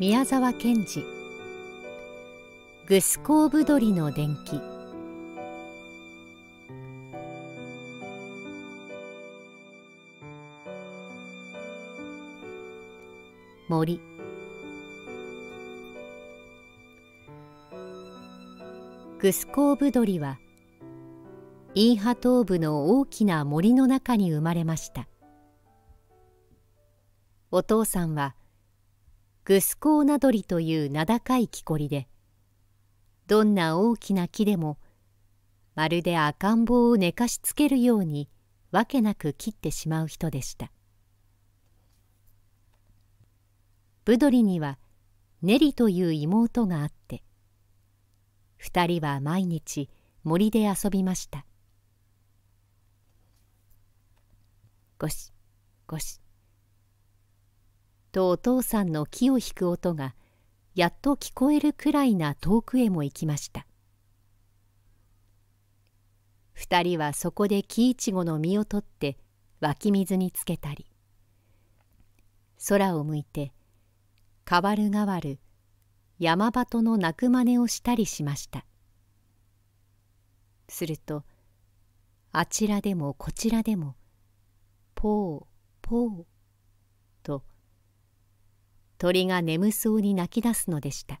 宮沢賢治グスコーブドリの伝記森グスコーブドリはインハ東部の大きな森の中に生まれましたお父さんはグスコーナドリという名高い木こりでどんな大きな木でもまるで赤ん坊を寝かしつけるようにわけなく切ってしまう人でしたブドリにはネリという妹があって二人は毎日森で遊びましたゴシゴシとお父さんの木を引く音がやっと聞こえるくらいな遠くへも行きました二人はそこで木いちごの実を取って湧き水につけたり空を向いて変わる変わる山鳩の鳴く真似をしたりしましたするとあちらでもこちらでもポーポー鳥が眠そうに泣き出すのでした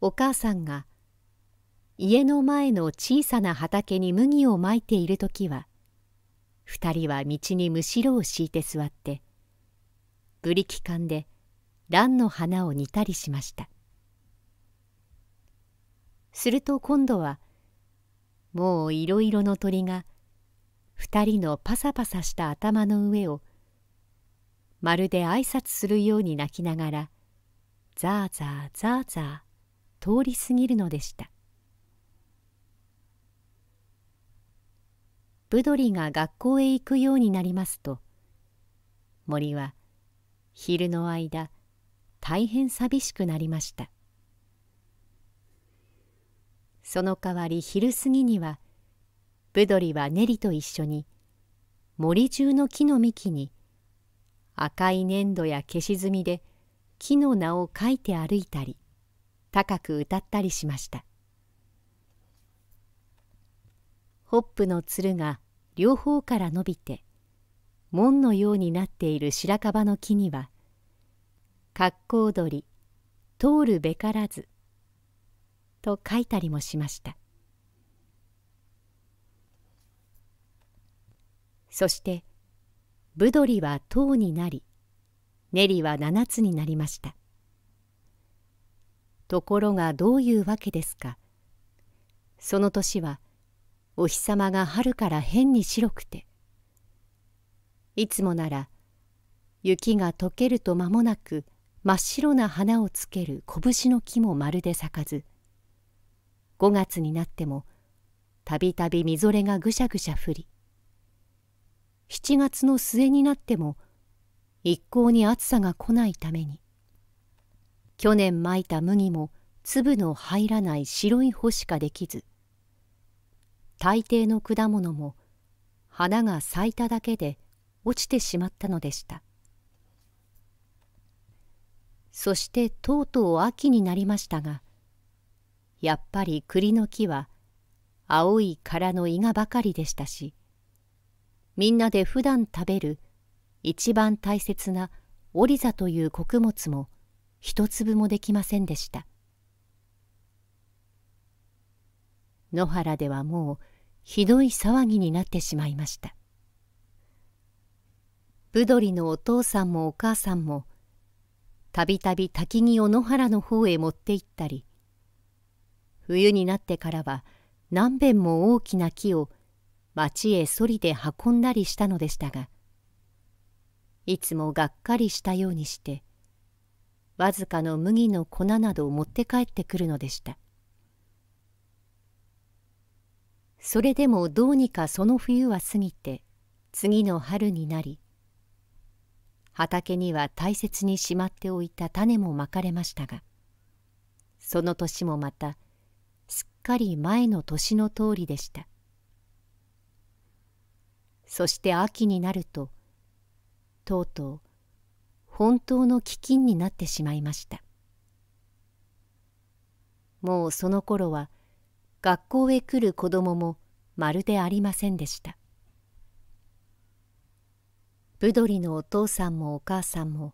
お母さんが家の前の小さな畑に麦をまいている時は二人は道にむしろを敷いて座ってブリキ缶で蘭の花を煮たりしましたすると今度はもういろいろの鳥が二人のパサパサした頭の上をまるで挨拶するように泣きながらザーザーザーザー通り過ぎるのでしたブドリが学校へ行くようになりますと森は昼の間大変寂しくなりましたその代わり昼過ぎにはブドリはネリと一緒に森中の木の幹に赤い粘土や消し墨で木の名を書いて歩いたり高く歌ったりしましたホップのつるが両方から伸びて門のようになっている白樺の木には格好鳥通るべからずと書いたりもしましたそしてブドリは塔になりネリは7つになりましたところがどういうわけですかその年はお日様が春から変に白くていつもなら雪が溶けると間もなく真っ白な花をつける拳の木もまるで咲かず5月になってもたびたびみぞれがぐしゃぐしゃ降り7月の末になっても一向に暑さが来ないために去年まいた麦も粒の入らない白い穂しかできず大抵の果物も花が咲いただけで落ちてしまったのでしたそしてとうとう秋になりましたがやっぱり栗の木は青い殻の胃がばかりでしたしみんなで普段食べる一番大切なオリザという穀物も一粒もできませんでした野原ではもうひどい騒ぎになってしまいましたブドリのお父さんもお母さんもたびたび滝木を野原の方へ持って行ったり冬になってからは何べんも大きな木を町へそりで運んだりしたのでしたがいつもがっかりしたようにしてわずかの麦の粉などを持って帰ってくるのでしたそれでもどうにかその冬は過ぎて次の春になり畑には大切にしまっておいた種もまかれましたがその年もまたすっかり前の年の通りでしたそして秋になるととうとう本当の飢饉になってしまいましたもうその頃は学校へ来る子供もまるでありませんでしたブドリのお父さんもお母さんも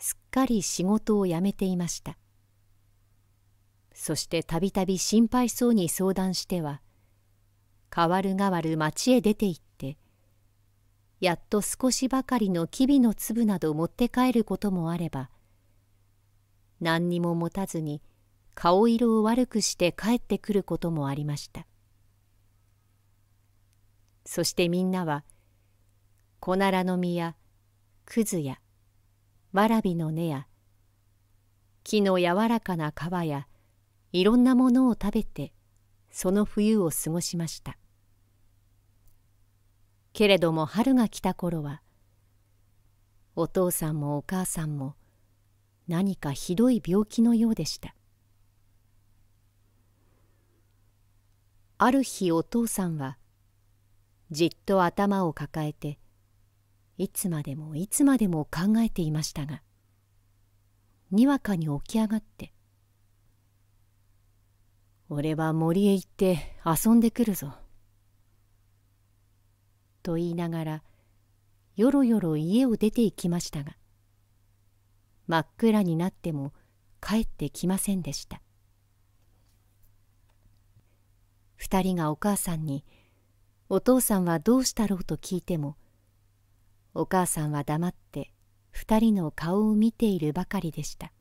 すっかり仕事を辞めていましたそしてたびたび心配そうに相談しては代わる代わる町へ出て行っやっと少しばかりのきびの粒など持って帰ることもあれば何にも持たずに顔色を悪くして帰ってくることもありましたそしてみんなはコナラの実やクズやわらびの根や木の柔らかな皮やいろんなものを食べてその冬を過ごしましたけれども春が来た頃はお父さんもお母さんも何かひどい病気のようでしたある日お父さんはじっと頭を抱えていつまでもいつまでも考えていましたがにわかに起き上がって「俺は森へ行って遊んでくるぞ」と言いながらよろよろ家を出て行きましたが真っ暗になっても帰ってきませんでした二人がお母さんに「お父さんはどうしたろう?」と聞いてもお母さんは黙って二人の顔を見ているばかりでした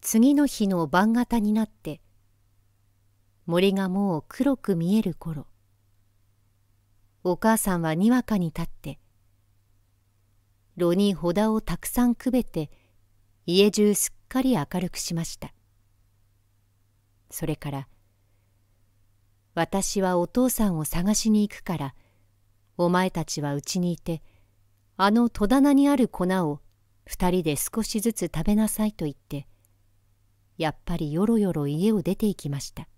次の日の晩方になって森がもう黒く見える頃お母さんはにわかに立って炉にほだをたくさんくべて家中すっかり明るくしましたそれから「私はお父さんを探しに行くからお前たちはうちにいてあの戸棚にある粉を二人で少しずつ食べなさい」と言ってやっぱりよろよろ家を出て行きました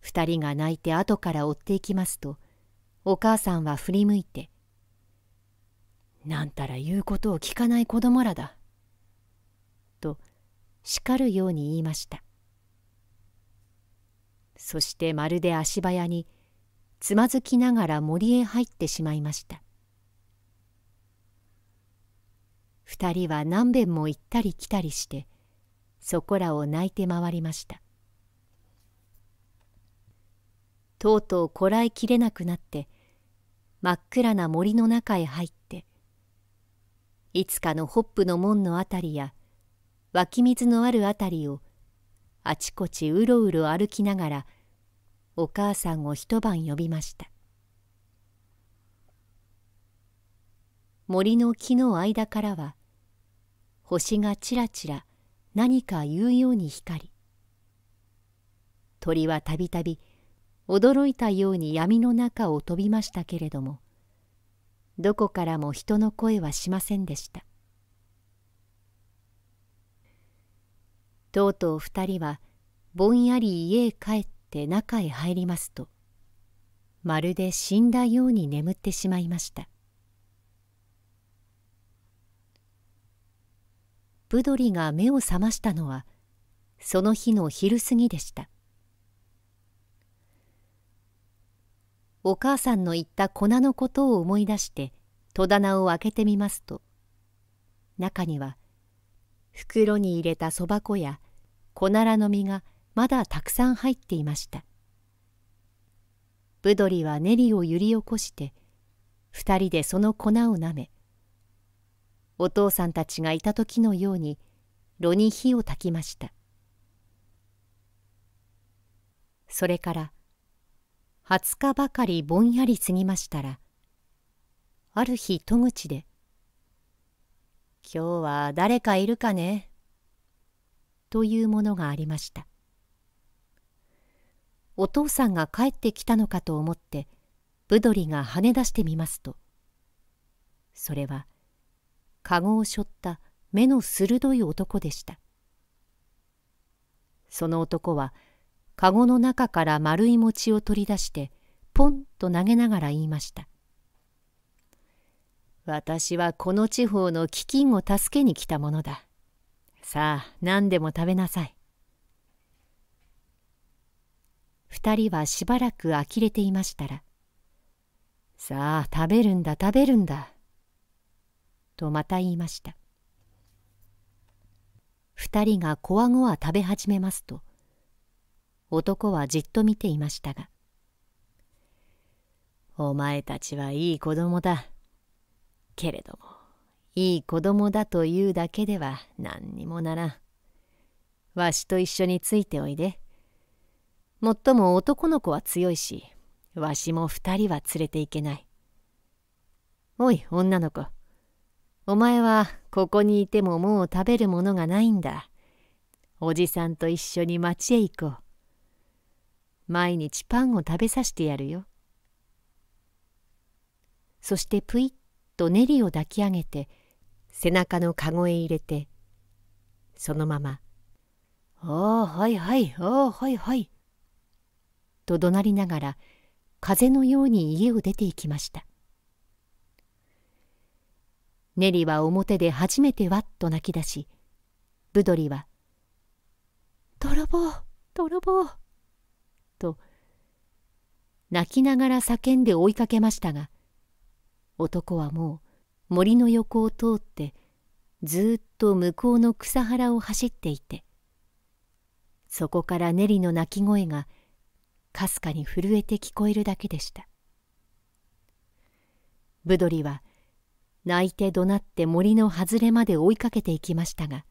二人が泣いて後から追っていきますとお母さんは振り向いて「なんたら言うことを聞かない子供らだ」と叱るように言いましたそしてまるで足早につまずきながら森へ入ってしまいました二人は何べんも行ったり来たりしてそこらを泣いて回りましたとうとうこらえきれなくなって真っ暗な森の中へ入っていつかのホップの門のあたりや湧き水のあるあたりをあちこちうろうろ歩きながらお母さんを一晩呼びました森の木の間からは星がちらちら何か言うように光り鳥はたびたび驚いたように闇の中を飛びましたけれどもどこからも人の声はしませんでしたとうとう二人はぼんやり家へ帰って中へ入りますとまるで死んだように眠ってしまいましたブドリが目を覚ましたのはその日の昼過ぎでしたお母さんの言った粉のことを思い出して戸棚を開けてみますと中には袋に入れたそば粉や粉ならの実がまだたくさん入っていましたブドリはネリを揺り起こして二人でその粉をなめお父さんたちがいた時のように炉に火を焚きましたそれから20日ばかりぼんやり過ぎましたらある日戸口で「今日は誰かいるかね?」というものがありましたお父さんが帰ってきたのかと思ってブドリが跳ね出してみますとそれはごを背負った目の鋭い男でしたその男は「かごの中から丸い餅を取り出してポンと投げながら言いました「私はこの地方の飢饉を助けに来たものださあ何でも食べなさい」二人はしばらく呆れていましたら「さあ食べるんだ食べるんだ」とまた言いました二人がこわごわ食べ始めますと男はじっと見ていましたが「お前たちはいい子供だ。けれどもいい子供だというだけでは何にもならん。わしと一緒についておいで。もっとも男の子は強いしわしも二人は連れていけない。おい女の子お前はここにいてももう食べるものがないんだ。おじさんと一緒に町へ行こう。毎日パンを食べさせてやるよ。そしてぷいっとネリを抱き上げて背中のかごへ入れてそのまま「おおはいはいおおはいはい」と怒鳴りながら風のように家を出て行きました。ネリは表で初めてわっと泣き出し、ブドリは、泥棒、泥棒、泣きながら叫んで追いかけましたが男はもう森の横を通ってずっと向こうの草原を走っていてそこからネリの鳴き声がかすかに震えて聞こえるだけでしたブドリは泣いて怒鳴って森の外れまで追いかけていきましたが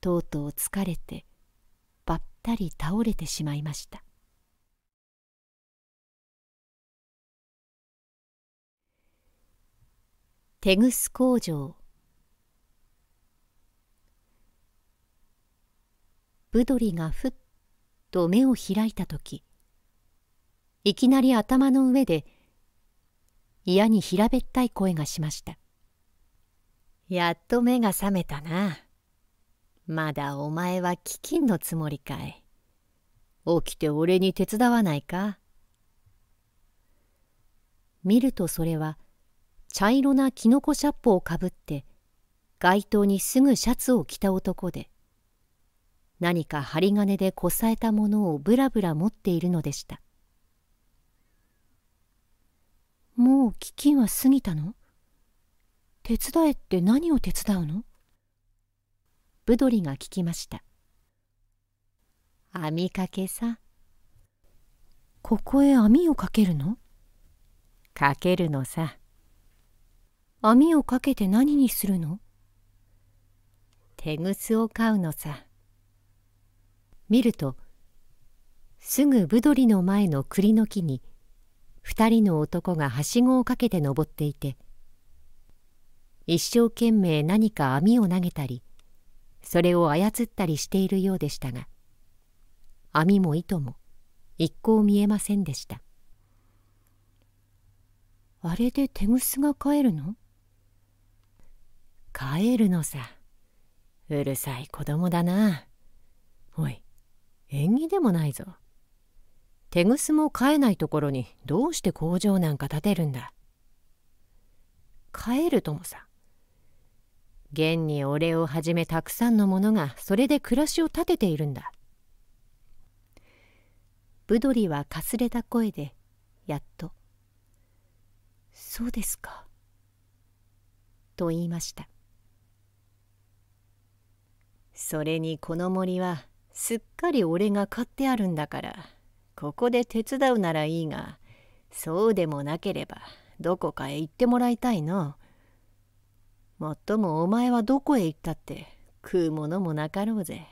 とうとう疲れてばったり倒れてしまいましたテグス工場ブドリがふっと目を開いた時いきなり頭の上で嫌に平べったい声がしましたやっと目が覚めたなまだお前は飢饉のつもりかい起きて俺に手伝わないか見るとそれは茶色なキノコシャッポをかぶって街灯にすぐシャツを着た男で何か針金でこさえたものをぶらぶら持っているのでしたもう飢饉は過ぎたの手伝えって何を手伝うのブドリが聞きました網掛けさここへ網をかけるのかけるのさ網をかけて何にするの手ぐすを飼うのさ。見るとすぐブドリの前の栗の木に二人の男がはしごをかけて登っていて一生懸命何か網を投げたりそれを操ったりしているようでしたが網も糸も一向見えませんでしたあれで手ぐすが帰るの帰るのさうるさい子供だなおい縁起でもないぞ手ぐすも飼えないところにどうして工場なんか建てるんだ帰るともさ現に俺をはじめたくさんのものがそれで暮らしを立てているんだブドリはかすれた声でやっと「そうですか」と言いましたそれにこの森はすっかり俺が買ってあるんだからここで手伝うならいいがそうでもなければどこかへ行ってもらいたいの。もっともお前はどこへ行ったって食うものもなかろうぜ。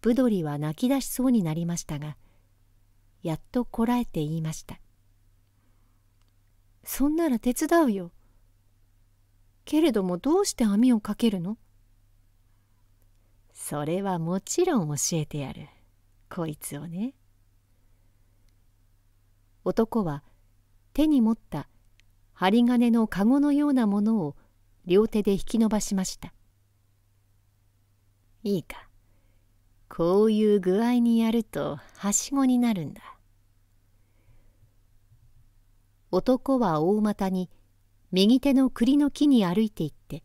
ブドリは泣き出しそうになりましたがやっとこらえて言いました。そんなら手伝うよ。けれどもどうして網をかけるのそれはもちろん教えてやるこいつをね男は手に持った針金の籠のようなものを両手で引き伸ばしましたいいかこういう具合にやるとはしごになるんだ男は大股に右手の栗の木に歩いていって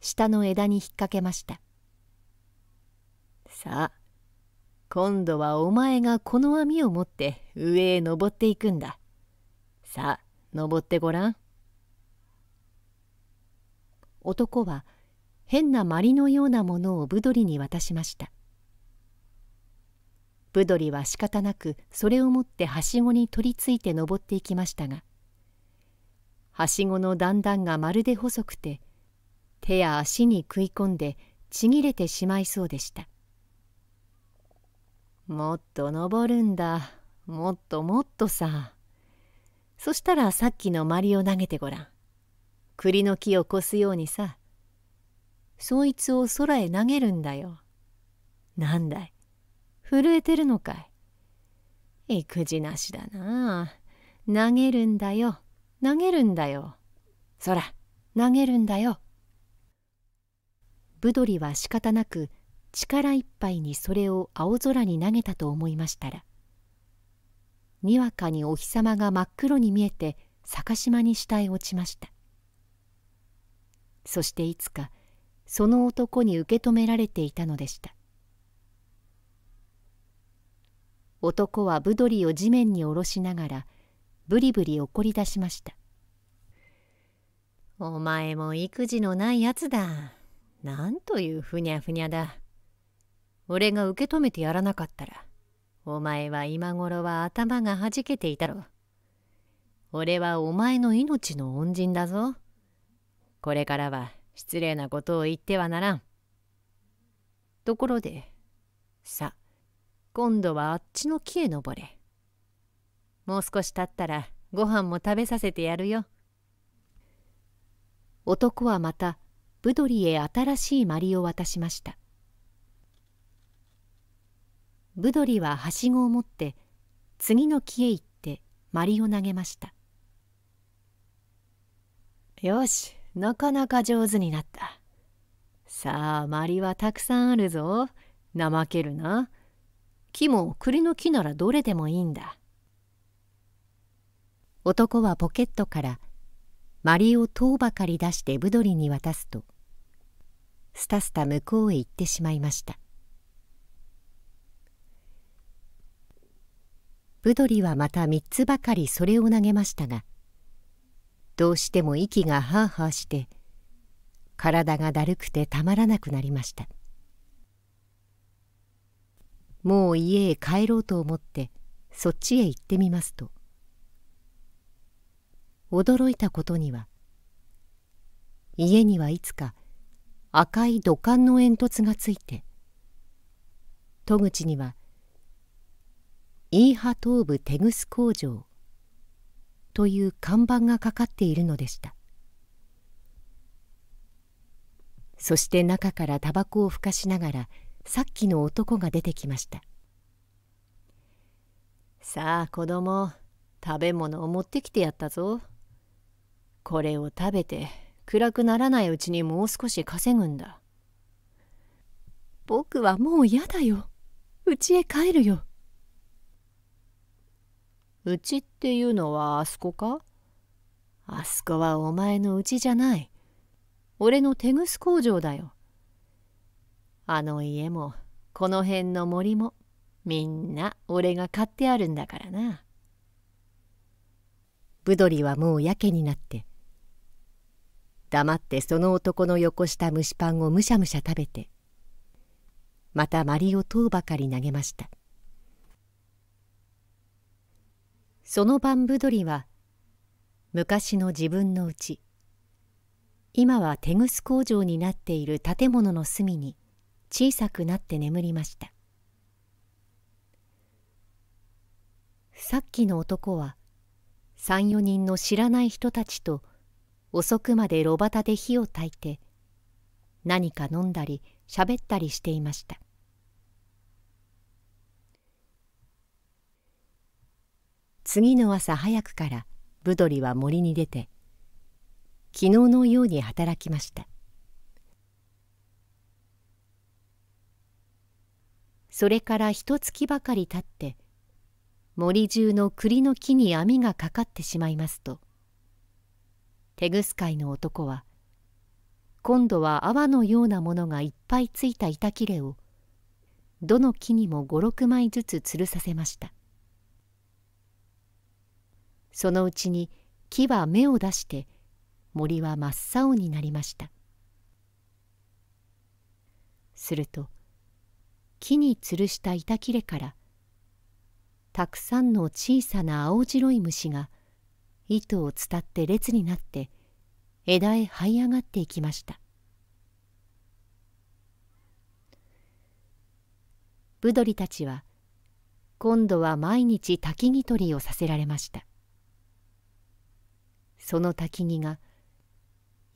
下の枝に引っ掛けましたさあ今度はお前がこの網を持って上へ登っていくんださあ登ってごらん男は変なまりのようなものをブドリに渡しましたブドリは仕方なくそれを持ってはしごに取りついて登っていきましたがはしごの段々がまるで細くて手や足に食い込んでちぎれてしまいそうでしたもっと登るんだもっともっとさそしたらさっきのまりを投げてごらん栗の木をこすようにさそいつを空へ投げるんだよなんだい震えてるのかい育児なしだなあ投げるんだよ投げるんだよ。そら、投げるんだよ。ブドリは仕方なく力いっぱいにそれを青空に投げたと思いましたらにわかにお日様が真っ黒に見えて逆島に下へ落ちましたそしていつかその男に受け止められていたのでした男はブドリを地面に下ろしながらブリブリ怒り出しました。お前も育児のないやつだ。なんというふにゃふにゃだ。俺が受け止めてやらなかったら、お前は今頃は頭がはじけていたろ。俺はお前の命の恩人だぞ。これからは失礼なことを言ってはならん。ところで、さ、今度はあっちの木へ登れ。もう少し経ったらご飯も食べさせてやるよ。男はまたブドリへ新しいまりを渡しました。ブドリははしごを持って次の木へ行ってまりを投げました。よし、なかなか上手になった。さあ、まりはたくさんあるぞ。怠けるな。木も栗の木ならどれでもいいんだ。男はポケットからマリを塔ばかり出してブドリに渡すとスタスタ向こうへ行ってしまいましたブドリはまた3つばかりそれを投げましたがどうしても息がハーハーして体がだるくてたまらなくなりましたもう家へ帰ろうと思ってそっちへ行ってみますと驚いたことには家にはいつか赤い土管の煙突がついて戸口には「イーハ東部テグス工場」という看板がかかっているのでしたそして中からタバコをふかしながらさっきの男が出てきました「さあ子供食べ物を持ってきてやったぞ」。これを食べて暗くならないうちにもう少し稼ぐんだ僕はもう嫌だよ家へ帰るようちっていうのはあそこかあそこはお前のうちじゃない俺のテグス工場だよあの家もこの辺の森もみんな俺が買ってあるんだからな。ブドリはもうやけになって黙ってその男のよこした蒸しパンをむしゃむしゃ食べてまたまりを塔ばかり投げましたその晩ぶどりは昔の自分のうち今はテグス工場になっている建物の隅に小さくなって眠りましたさっきの男は三四人の知らない人たちと遅くまで炉端で火を焚いて何か飲んだり喋ったりしていました次の朝早くからブドリは森に出て昨日のように働きましたそれから一月ばかり経って森中の栗の木に網がかかってしまいますとテグス界の男は今度は泡のようなものがいっぱいついた板切れをどの木にも五六枚ずつ吊るさせましたそのうちに木は芽を出して森は真っ青になりましたすると木に吊るした板切れからたくさんの小さな青白い虫が糸を伝って列になって枝へ這い上がっていきましたブドリたちは今度は毎日焚き木取りをさせられましたその焚き木が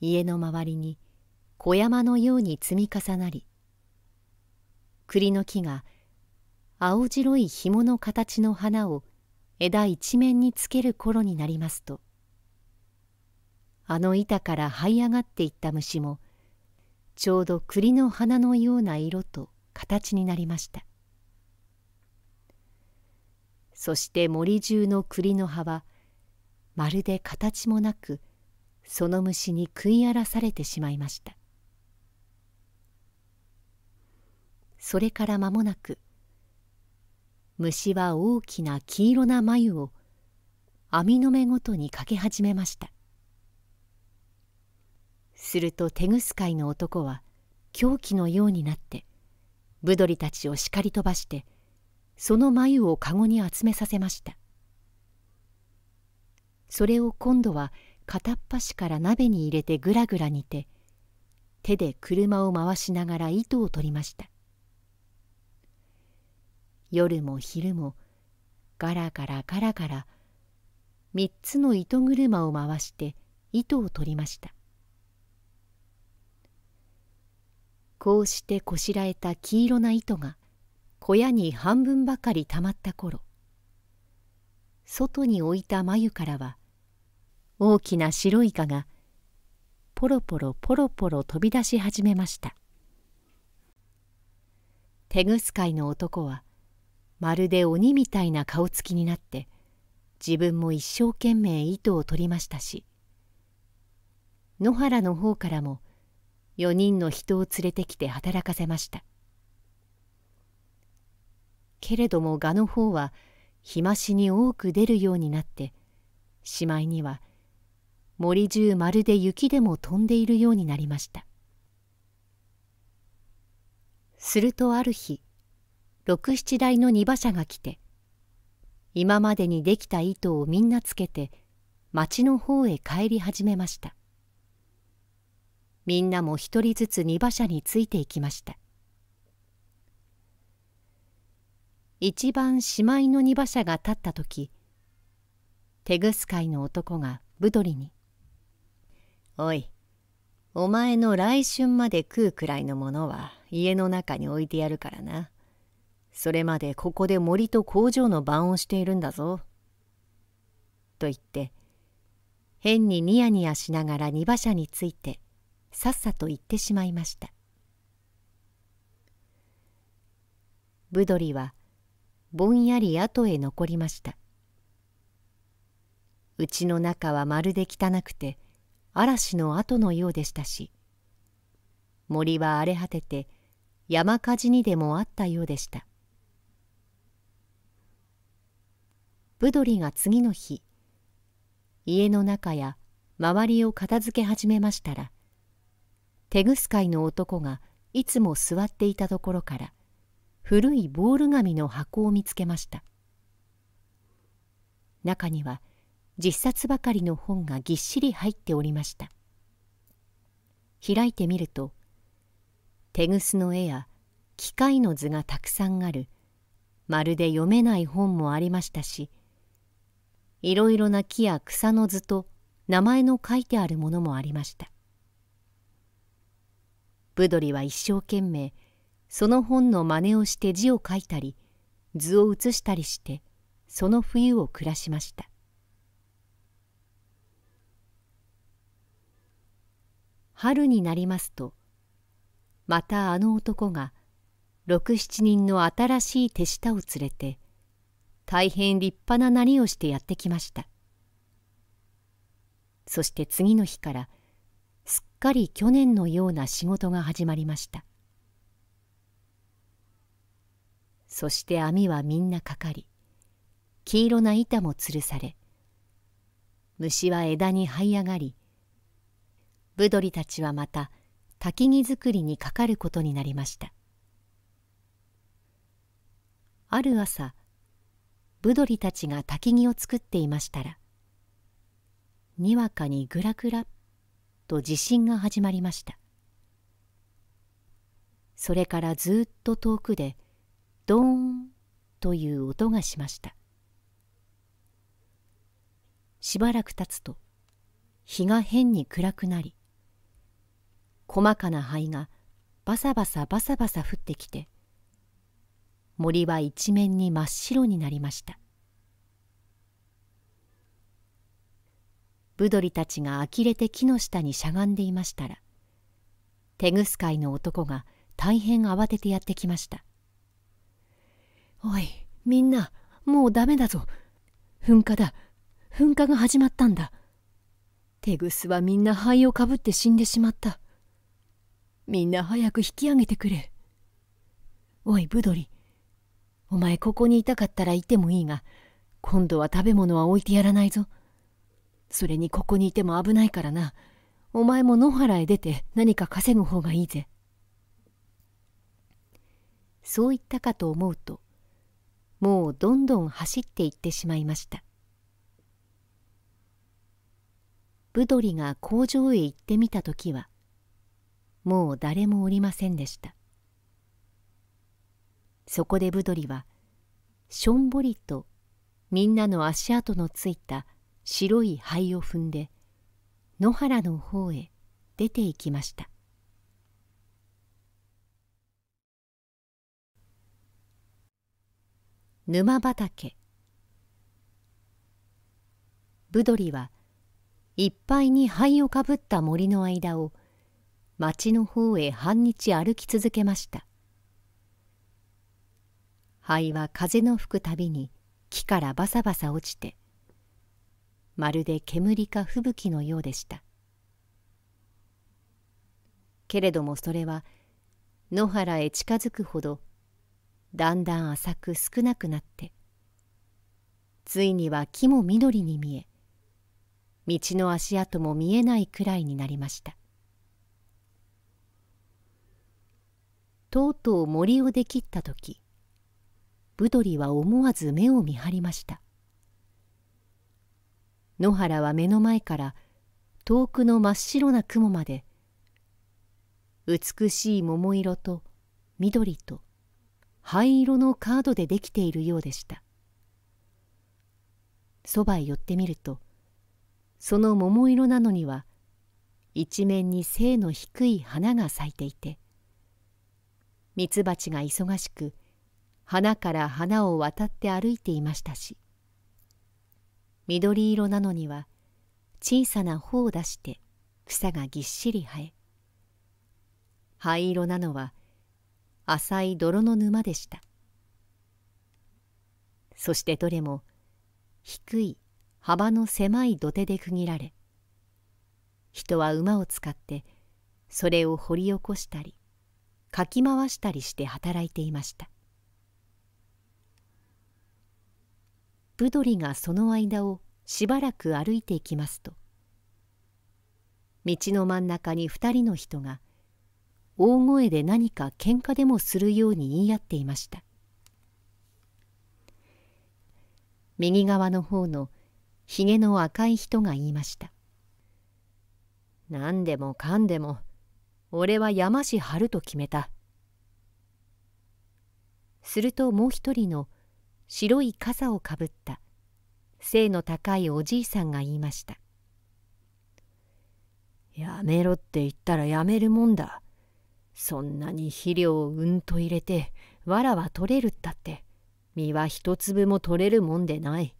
家の周りに小山のように積み重なり栗の木が青白い紐の形の花を枝一面につける頃になりますとあの板から這い上がっていった虫もちょうど栗の花のような色と形になりましたそして森中の栗の葉はまるで形もなくその虫に食い荒らされてしまいましたそれから間もなく虫は大きな黄色な眉を網の目ごとにかけ始めましたするとテグス界の男は狂気のようになってブドリたちを叱り飛ばしてその眉をかごに集めさせましたそれを今度は片っ端から鍋に入れてぐらぐら煮て手で車を回しながら糸を取りました夜も昼もガラガラガラガラ3つの糸車を回して糸を取りましたこうしてこしらえた黄色な糸が小屋に半分ばかりたまった頃外に置いた眉からは大きな白い蚊がポロポロポロポロ飛び出し始めました。手ぐすかいの男はまるで鬼みたいな顔つきになって自分も一生懸命糸を取りましたし野原の方からも4人の人を連れてきて働かせましたけれども蛾の方は日増しに多く出るようになってしまいには森中まるで雪でも飛んでいるようになりましたするとある日六七台の荷馬車が来て今までにできた糸をみんなつけて町の方へ帰り始めましたみんなも一人ずつ荷馬車についていきました一番しまいの荷馬車が立った時テグス会の男がブドリに「おいお前の来春まで食うくらいのものは家の中に置いてやるからな。それまでここで森と工場の番をしているんだぞ。と言って変にニヤニヤしながら荷馬車についてさっさと行ってしまいました。ブドリはぼんやり後へ残りました。うちの中はまるで汚くて嵐の後のようでしたし森は荒れ果てて山火事にでもあったようでした。ブドリが次の日家の中や周りを片付け始めましたらテグス会の男がいつも座っていたところから古いボール紙の箱を見つけました中には実冊ばかりの本がぎっしり入っておりました開いてみるとテグスの絵や機械の図がたくさんあるまるで読めない本もありましたし「いろいろな木や草の図と名前の書いてあるものもありましたブドリは一生懸命その本の真似をして字を書いたり図を写したりしてその冬を暮らしました春になりますとまたあの男が六七人の新しい手下を連れて大変立派ななりをしてやってきましたそして次の日からすっかり去年のような仕事が始まりましたそして網はみんなかかり黄色な板も吊るされ虫は枝に這い上がりブドリたちはまた焚き木作りにかかることになりましたある朝ブドリたちが焚き木を作っていましたらにわかにぐらぐらと地震が始まりましたそれからずっと遠くでドーンという音がしましたしばらく経つと日が変に暗くなり細かな灰がバサバサバサバサ降ってきて森は一面に真っ白になりましたブドリたちが呆れて木の下にしゃがんでいましたらテグス界の男が大変慌ててやってきました「おいみんなもうダメだぞ噴火だ噴火が始まったんだテグスはみんな灰をかぶって死んでしまったみんな早く引き上げてくれおいブドリお前ここにいたかったらいてもいいが、今度は食べ物は置いてやらないぞ。それにここにいても危ないからな。お前も野原へ出て何か稼ぐ方がいいぜ。そう言ったかと思うと、もうどんどん走っていってしまいました。ブドリが工場へ行ってみた時は、もう誰もおりませんでした。そこでブドリはしょんぼりとみんなの足跡のついた白い灰を踏んで野原の方へ出て行きました沼畑ブドリはいっぱいに灰をかぶった森の間を町の方へ半日歩き続けました灰は風の吹くたびに木からバサバサ落ちてまるで煙か吹雪のようでしたけれどもそれは野原へ近づくほどだんだん浅く少なくなってついには木も緑に見え道の足跡も見えないくらいになりましたとうとう森を出きった時ブドリは思わず目を見張りました野原は目の前から遠くの真っ白な雲まで美しい桃色と緑と灰色のカードでできているようでしたそばへ寄ってみるとその桃色なのには一面に背の低い花が咲いていてミツバチが忙しく花から花を渡って歩いていましたし緑色なのには小さな穂を出して草がぎっしり生え灰色なのは浅い泥の沼でしたそしてどれも低い幅の狭い土手で区切られ人は馬を使ってそれを掘り起こしたりかき回したりして働いていましたブドリがその間をしばらく歩いていきますと道の真ん中に2人の人が大声で何か喧嘩でもするように言い合っていました右側の方のひげの赤い人が言いました何でもかんでも俺は山師張ると決めたするともう一人の白い傘をかぶった背の高いおじいさんが言いました「やめろって言ったらやめるもんだ。そんなに肥料をうんと入れてわらは取れるったって実は一粒も取れるもんでない」。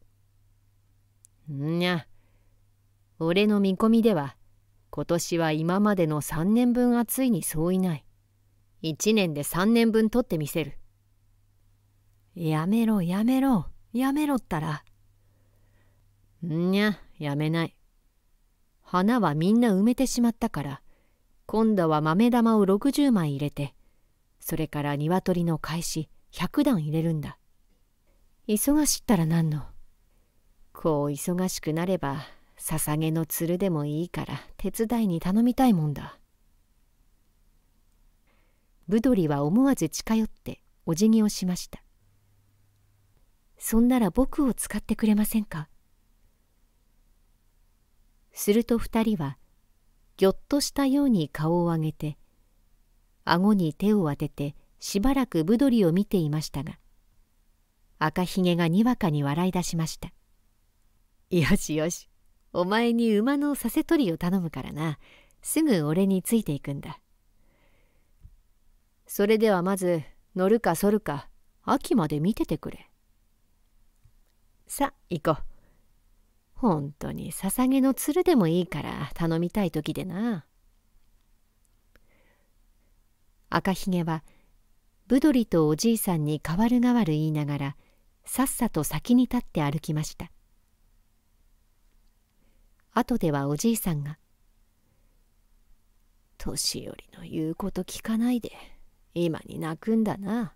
んにゃ俺の見込みでは今年は今までの3年分暑いに相違ない1年で3年分取ってみせるやめろやめろやめろったら。んにゃやめない。花はみんな埋めてしまったから今度は豆玉を60枚入れてそれから鶏の返し100段入れるんだ。忙しったらなんの。こう忙しくなれば捧げのつるでもいいから手伝いに頼みたいもんだ。ブドリは思わず近寄ってお辞儀をしました。そんなら僕を使ってくれませんかすると二人はぎょっとしたように顔を上げて顎に手を当ててしばらくブドリを見ていましたが赤ひげがにわかに笑い出しました「よしよしお前に馬のさせとりを頼むからなすぐ俺についていくんだ」「それではまず乗るか反るか秋まで見ててくれ」さ行こう本当に捧げの鶴でもいいから頼みたい時でな赤ひげはブドリとおじいさんに代わる代わる言いながらさっさと先に立って歩きました後ではおじいさんが「年寄りの言うこと聞かないで今に泣くんだな」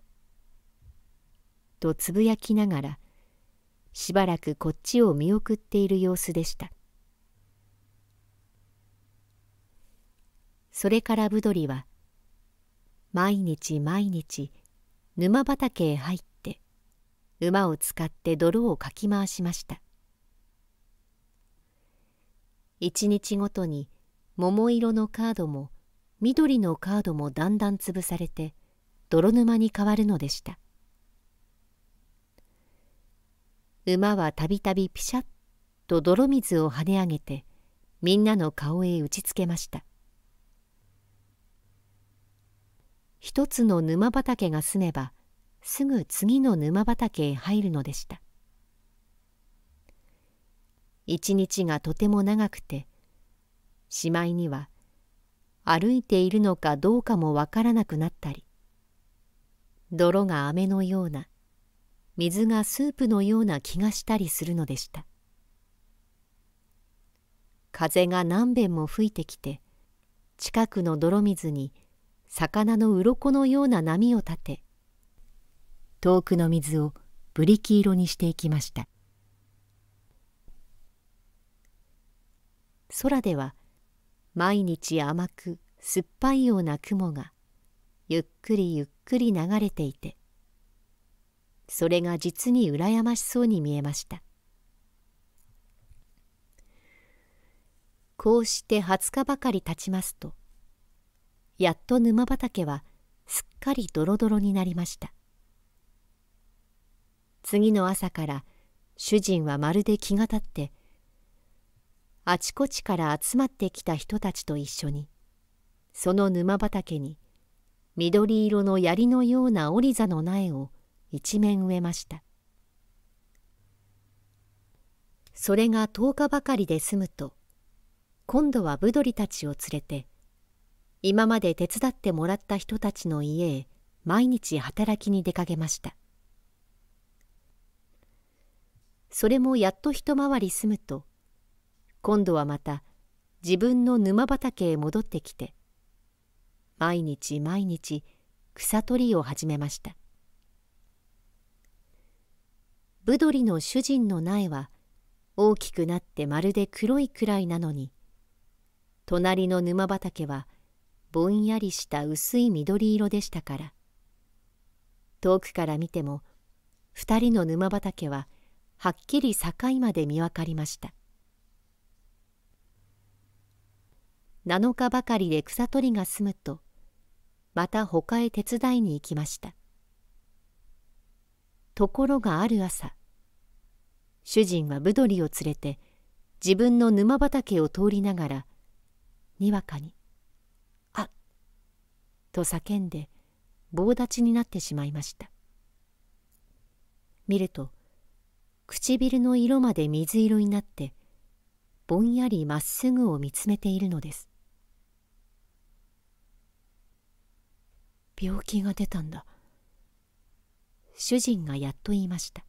とつぶやきながらしばらくこっちを見送っている様子でしたそれからブドリは毎日毎日沼畑へ入って馬を使って泥をかき回しました一日ごとに桃色のカードも緑のカードもだんだん潰されて泥沼に変わるのでした馬はたびたびピシャッと泥水を跳ね上げてみんなの顔へ打ちつけました一つの沼畑が済めばすぐ次の沼畑へ入るのでした一日がとても長くてしまいには歩いているのかどうかもわからなくなったり泥が飴のような水がスープのような気がしたりするのでした風が何べんも吹いてきて近くの泥水に魚の鱗のような波を立て遠くの水をブリキ色にしていきました空では毎日甘く酸っぱいような雲がゆっくりゆっくり流れていてそれが実に羨ましそうに見えましたこうして20日ばかり経ちますとやっと沼畑はすっかりドロドロになりました次の朝から主人はまるで気が立ってあちこちから集まってきた人たちと一緒にその沼畑に緑色の槍のような織り座の苗を一面植えましたそれが10日ばかりで済むと今度はブドリたちを連れて今まで手伝ってもらった人たちの家へ毎日働きに出かけましたそれもやっと一回り済むと今度はまた自分の沼畑へ戻ってきて毎日毎日草取りを始めましたブドリの主人の苗は大きくなってまるで黒いくらいなのに隣の沼畑はぼんやりした薄い緑色でしたから遠くから見ても2人の沼畑ははっきり境まで見分かりました7日ばかりで草取りが済むとまた他へ手伝いに行きましたところがある朝主人はブドリを連れて自分の沼畑を通りながらにわかに「あっ!」と叫んで棒立ちになってしまいました見ると唇の色まで水色になってぼんやりまっすぐを見つめているのです病気が出たんだ主人がやっと言いました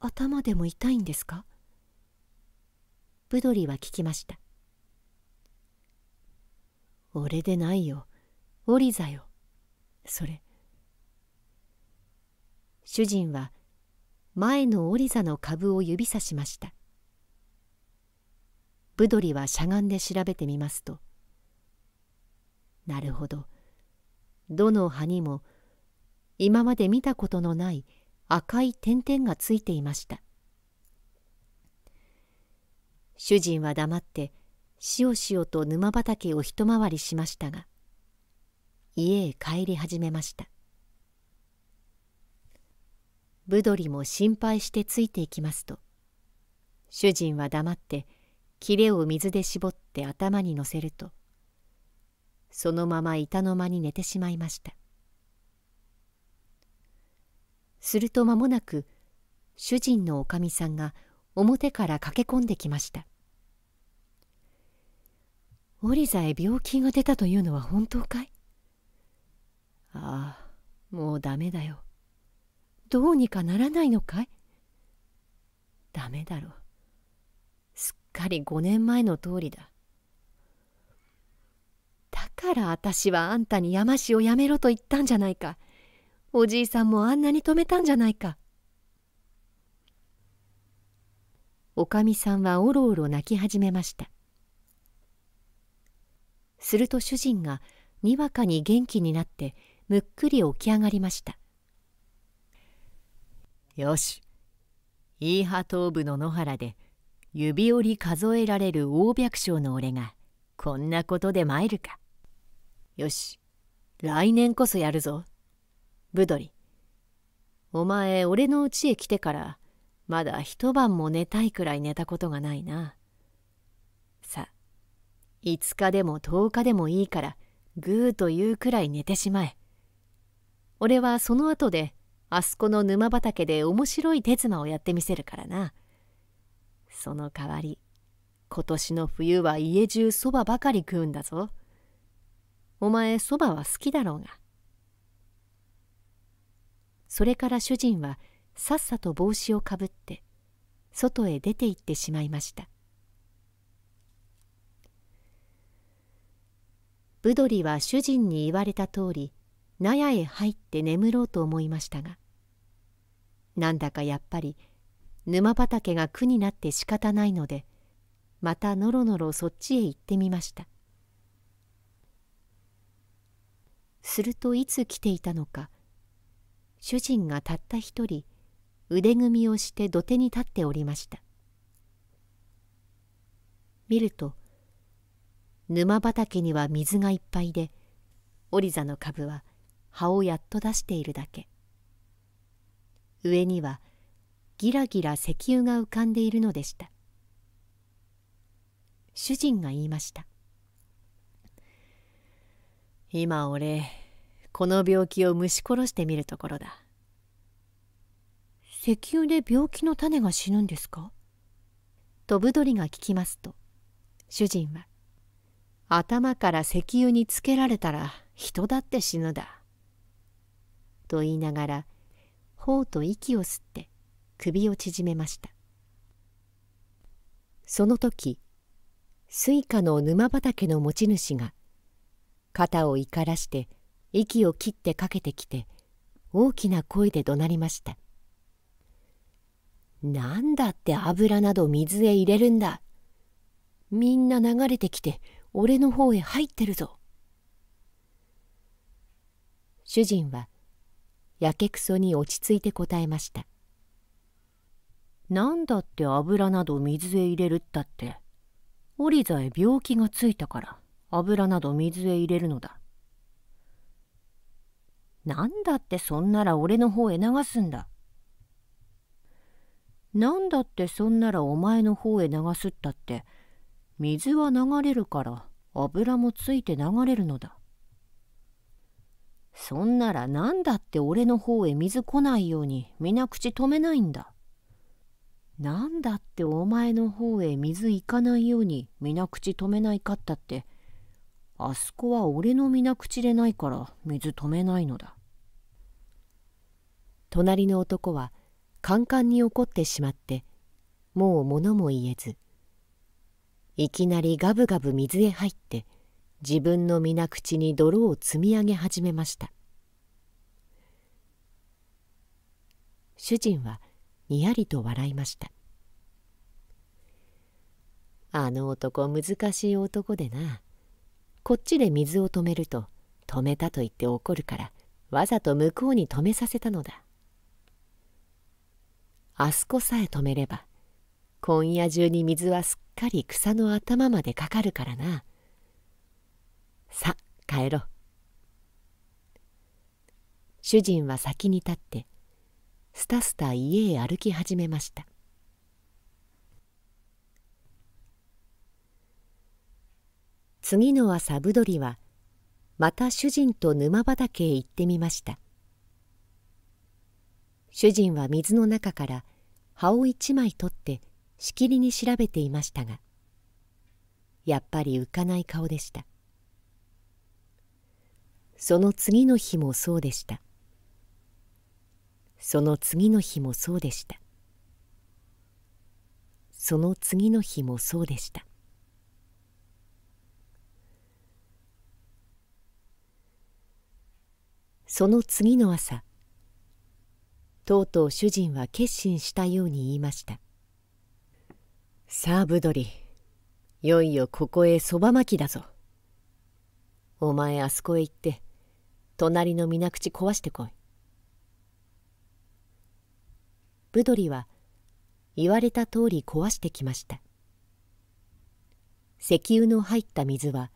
頭でも痛いんですかブドリは聞きました俺でないよオリザよそれ主人は前のオリザの株を指さしましたブドリはしゃがんで調べてみますとなるほどどの葉にも今まで見たことのない赤い点々がついていました主人は黙ってしおしおと沼畑を一回りしましたが家へ帰り始めましたブドリも心配してついていきますと主人は黙ってキレを水で絞って頭にのせるとそのまま板の間に寝てしまいましたすると間もなく主人のおかみさんが表から駆け込んできました「オリザへ病気が出たというのは本当かい?」「ああもうダメだよ」「どうにかならないのかい?」「ダメだろう」すっかり5年前の通りだ。だから私はあんたに山氏をやめろと言ったんじゃないか。おじいさんもあんなに止めたんじゃないかおかみさんはおろおろ泣き始めましたすると主人がにわかに元気になってむっくり起き上がりましたよしイーハ東部の野原で指折り数えられる大百姓の俺がこんなことで参るかよし来年こそやるぞブドリ。お前、俺の家へ来てから、まだ一晩も寝たいくらい寝たことがないな。さ、5日でも10日でもいいから、ぐーというくらい寝てしまえ。俺はその後で、あそこの沼畑で面白い手妻をやってみせるからな。その代わり、今年の冬は家中そばばかり食うんだぞ。お前そばは好きだろうが。それから主人はさっさと帽子をかぶって外へ出て行ってしまいましたブドリは主人に言われた通り納屋へ入って眠ろうと思いましたがなんだかやっぱり沼畑が苦になって仕方ないのでまたのろのろそっちへ行ってみましたするといつ来ていたのか主人がたった一人腕組みをして土手に立っておりました見ると沼畑には水がいっぱいでオリザの株は葉をやっと出しているだけ上にはギラギラ石油が浮かんでいるのでした主人が言いました「今俺この病気をし殺してみるところだ石油で病気の種が死ぬんですか飛ぶ鳥が聞きますと主人は「頭から石油につけられたら人だって死ぬだ」と言いながら頬と息を吸って首を縮めましたその時スイカの沼畑の持ち主が肩を怒らして息を切ってかけてきて大きな声で怒鳴りました「なんだって油など水へ入れるんだみんな流れてきて俺の方へ入ってるぞ」主人はやけくそに落ち着いて答えました「なんだって油など水へ入れるったってオリザへ病気がついたから油など水へ入れるのだ」何だってそんなら俺の方へ流すんだ。何だってそんならお前の方へ流すったって、水は流れるから油もついて流れるのだ。そんなら何だって俺の方へ水来ないように皆口止めないんだ。なんだってお前の方へ水行かないように皆口止めないかったって、あそこは俺の皆口でないから水止めないのだ。隣の男はカンカンに怒ってしまってもう物も言えずいきなりガブガブ水へ入って自分の皆口に泥を積み上げ始めました主人はにやりと笑いましたあの男難しい男でなこっちで水を止めると止めたと言って怒るからわざと向こうに止めさせたのだあすこさえ止めれば今夜中に水はすっかり草の頭までかかるからなさ帰ろう主人は先に立ってすたすた家へ歩き始めました次の朝ぶどりはまた主人と沼畑へ行ってみました主人は水の中から葉を一枚取ってしきりに調べていましたがやっぱり浮かない顔でしたその次の日もそうでしたその次の日もそうでしたその次の日もそうでしたその次の朝とうとう主人は決心したように言いました「さあブドリいよいよここへそばまきだぞお前あそこへ行って隣の皆口壊してこい」ブドリは言われた通り壊してきました石油の入った水は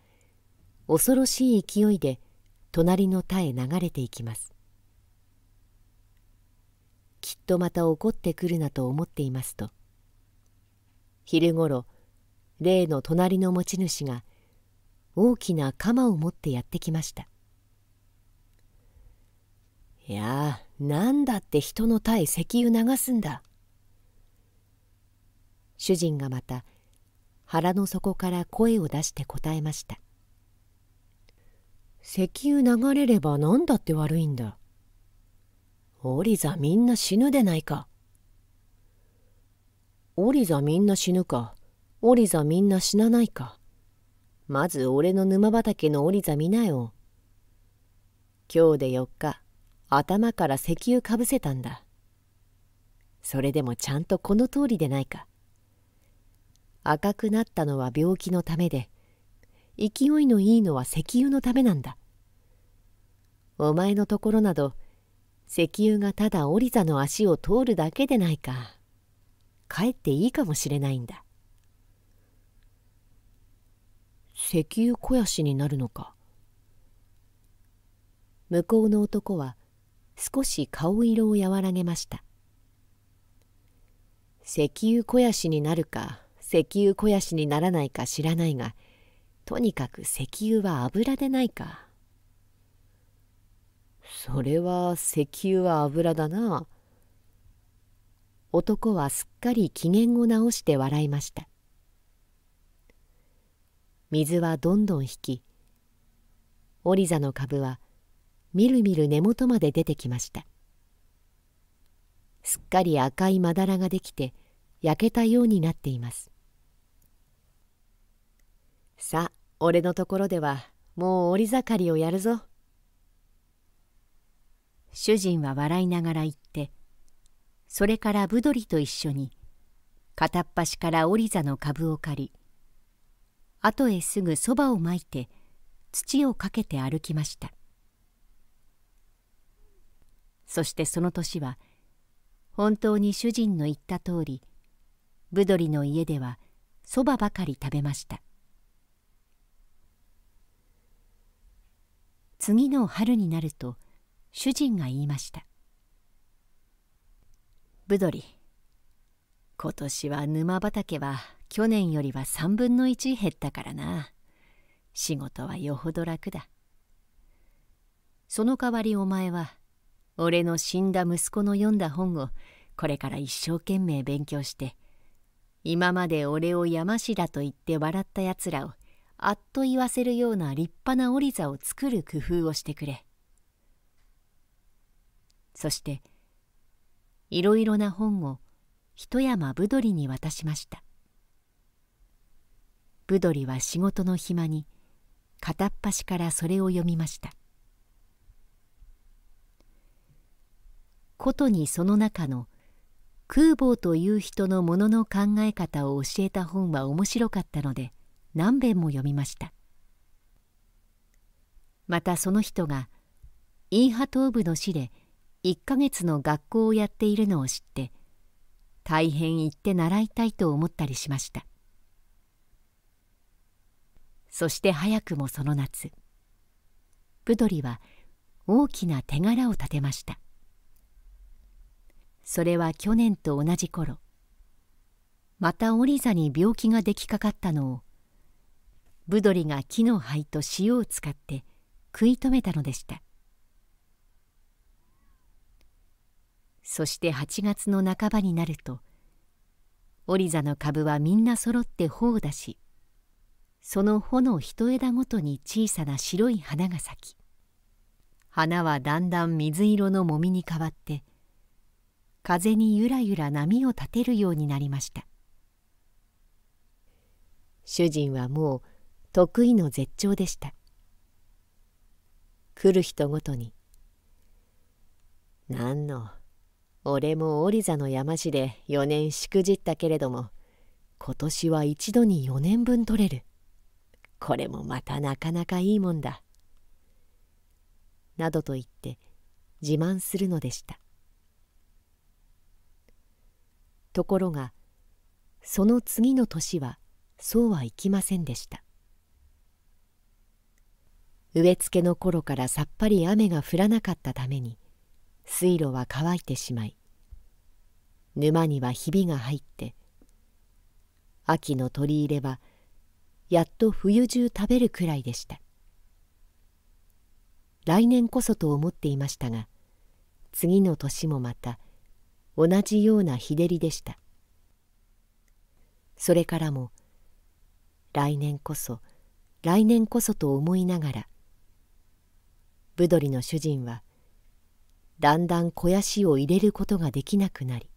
恐ろしい勢いで隣の田へ流れていきますきっとまた怒ってくるなと思っていますと昼ごろ例の隣の持ち主が大きな鎌を持ってやってきました「いやなんだって人の体石油流すんだ」主人がまた腹の底から声を出して答えました「石油流れれば何だって悪いんだ」オリザみんな死ぬでないか。オリザみんな死ぬか。オリザみんな死なないか。まず俺の沼畑のオリザ見なよ。今日で4日、頭から石油かぶせたんだ。それでもちゃんとこの通りでないか。赤くなったのは病気のためで、勢いのいいのは石油のためなんだ。お前のところなど石油がただオリザの足を通るだけでないかかえっていいかもしれないんだ石油肥やしになるのか向こうの男は少し顔色を和らげました石油肥やしになるか石油肥やしにならないか知らないがとにかく石油は油でないかそれは石油は油だな。男はすっかり機嫌を直して笑いました。水はどんどん引き、オリザの株はみるみる根元まで出てきました。すっかり赤いまだらができて焼けたようになっています。さあ、俺のところではもう折り盛りをやるぞ。主人は笑いながら言ってそれからブドリと一緒に片っ端からオリザの株を借り後へすぐそばをまいて土をかけて歩きましたそしてその年は本当に主人の言った通りブドリの家ではそばばかり食べました次の春になると主人が言いました「ブドリ今年は沼畑は去年よりは3分の1減ったからな仕事はよほど楽だその代わりお前は俺の死んだ息子の読んだ本をこれから一生懸命勉強して今まで俺を山師だと言って笑ったやつらをあっと言わせるような立派な折り座を作る工夫をしてくれ。そしていろいろな本を一山ぶどりに渡しましたぶどりは仕事の暇に片っ端からそれを読みましたことにその中の空母という人のものの考え方を教えた本は面白かったので何べんも読みましたまたその人がインハ東部の死で1ヶ月の学校をやっているのを知って大変行って習いたいと思ったりしましたそして早くもその夏ブドリは大きな手柄を立てましたそれは去年と同じ頃またオリザに病気ができかかったのをブドリが木の灰と塩を使って食い止めたのでしたそして8月の半ばになるとオザの株はみんなそろって穂を出しその穂の一枝ごとに小さな白い花が咲き花はだんだん水色のもみに変わって風にゆらゆら波を立てるようになりました主人はもう得意の絶頂でした来る人ごとに「何の俺もオリザの山市で4年しくじったけれども今年は一度に4年分取れるこれもまたなかなかいいもんだなどと言って自慢するのでしたところがその次の年はそうはいきませんでした植え付けの頃からさっぱり雨が降らなかったために水路は乾いてしまい沼にはひびが入って秋の取り入れはやっと冬中食べるくらいでした来年こそと思っていましたが次の年もまた同じような日照りでしたそれからも来年こそ来年こそと思いながらブドリの主人はだんだん肥やしを入れることができなくなり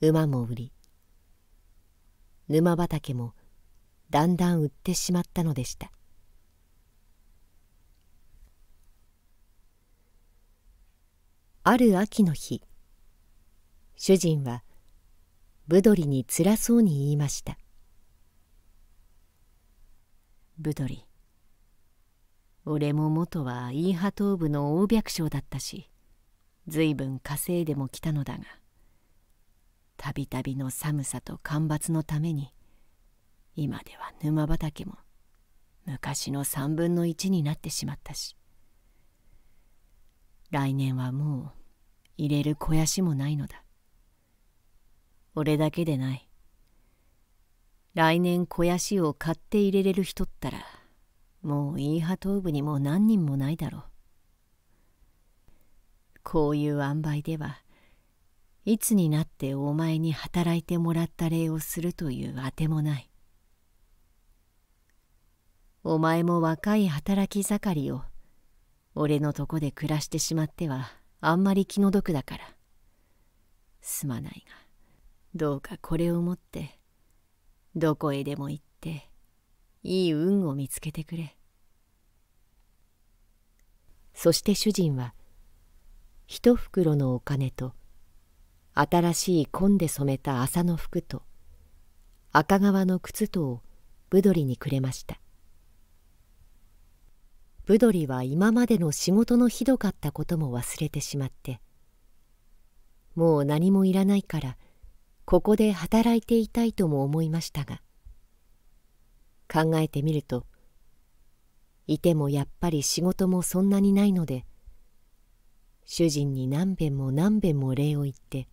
馬も売り沼畑もだんだん売ってしまったのでしたある秋の日主人はブドリにつらそうに言いました「ブドリ俺も元はイーハ東部の大百姓だったし随分稼いでも来たのだがたびたびの寒さと干ばつのために今では沼畑も昔の3分の1になってしまったし来年はもう入れる肥やしもないのだ俺だけでない来年肥やしを買って入れれる人ったらもうイーハトーブにも何人もないだろう。こういう塩梅ではいつになってお前に働いてもらった礼をするというあてもない。お前も若い働き盛りを俺のとこで暮らしてしまってはあんまり気の毒だから。すまないがどうかこれを持ってどこへでも行っていい運を見つけてくれ。そして主人は、一袋のお金と、新しい紺で染めた麻の服と、赤革の靴とをブドリにくれました。ブドリは今までの仕事のひどかったことも忘れてしまって、もう何もいらないから、ここで働いていたいとも思いましたが、考えてみるといてもやっぱり仕事もそんなにないので主人に何べんも何べんも礼を言って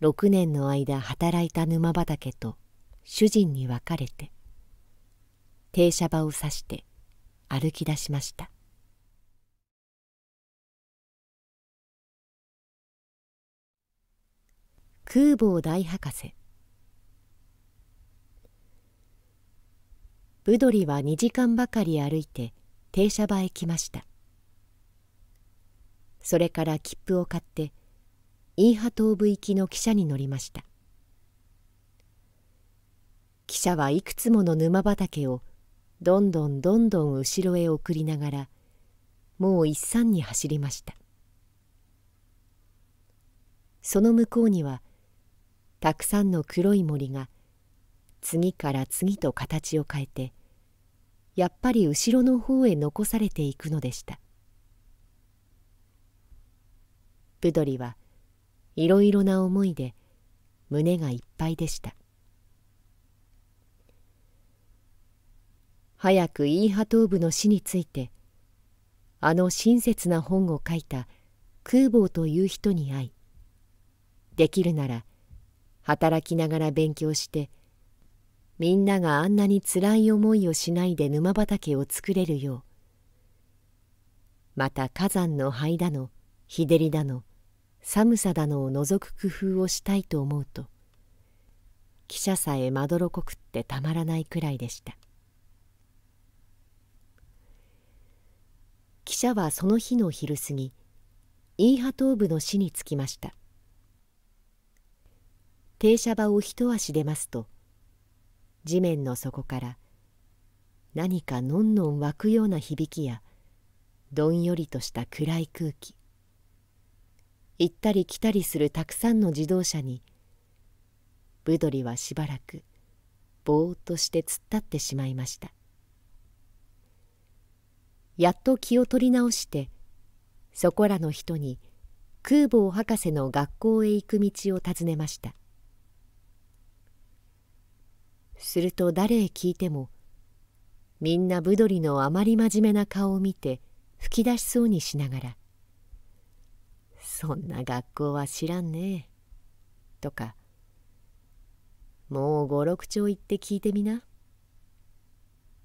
6年の間働いた沼畑と主人に別れて停車場を指して歩き出しました空母大博士ブドリは2時間ばかり歩いて停車場へ来ましたそれから切符を買ってインハ東部行きの汽車に乗りました汽車はいくつもの沼畑をどんどんどんどん後ろへ送りながらもう一山に走りましたその向こうにはたくさんの黒い森が次から次と形を変えてやっぱり後ろの方へ残されていくのでしたブドリはいろいろな思いで胸がいっぱいでした早くイーハトーブの死についてあの親切な本を書いた空母という人に会いできるなら働きながら勉強してみんながあんなにつらい思いをしないで沼畑を作れるようまた火山の灰だの日照りだの寒さだのを除く工夫をしたいと思うと汽車さえまどろこくってたまらないくらいでした汽車はその日の昼過ぎイーハ東部の市に着きました停車場を一足出ますと地面の底から何かのんのん湧くような響きやどんよりとした暗い空気行ったり来たりするたくさんの自動車にブドリはしばらくぼーっとして突っ立ってしまいましたやっと気を取り直してそこらの人に空母博士の学校へ行く道を尋ねました「すると誰へ聞いても、みんなブドリのあまり真面目な顔を見て吹き出しそうにしながら、そんな学校は知らんねとか、もう五六丁行って聞いてみな、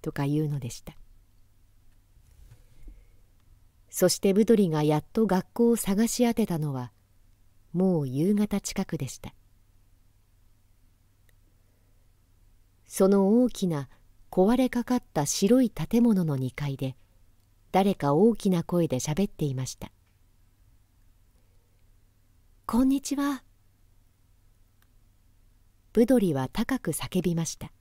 とか言うのでした。そしてブドリがやっと学校を探し当てたのは、もう夕方近くでした。その大きな壊れかかった白い建物の2階で誰か大きな声で喋っていました「こんにちは」ブドリは高く叫びました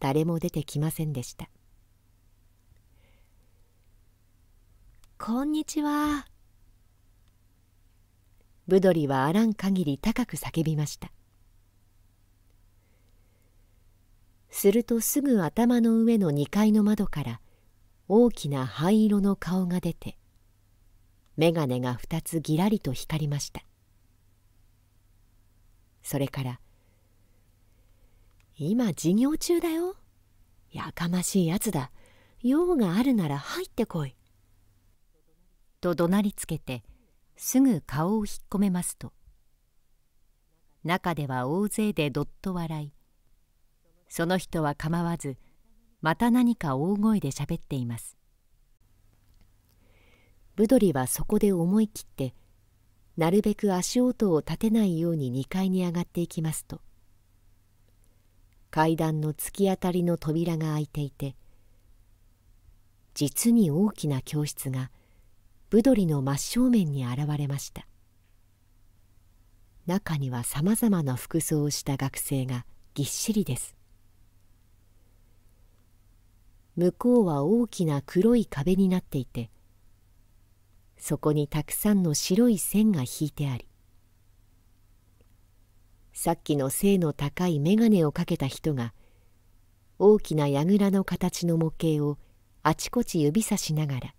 誰も出てきませんでした「こんにちは」ブドリはあらん限り高く叫びました「するとすぐ頭の上の2階の窓から大きな灰色の顔が出て眼鏡が2つぎらりと光りましたそれから「今授業中だよやかましいやつだ用があるなら入ってこい」と怒鳴りつけてすぐ顔を引っ込めますと中では大勢でどっと笑いその人は構わずまた何か大声で喋っていますブドリはそこで思い切ってなるべく足音を立てないように2階に上がっていきますと階段の突き当たりの扉が開いていて実に大きな教室がブドリの真正面に現れました中にはさまざまな服装をした学生がぎっしりです向こうは大きな黒い壁になっていてそこにたくさんの白い線が引いてありさっきの背の高い眼鏡をかけた人が大きな櫓の形の模型をあちこち指さしながら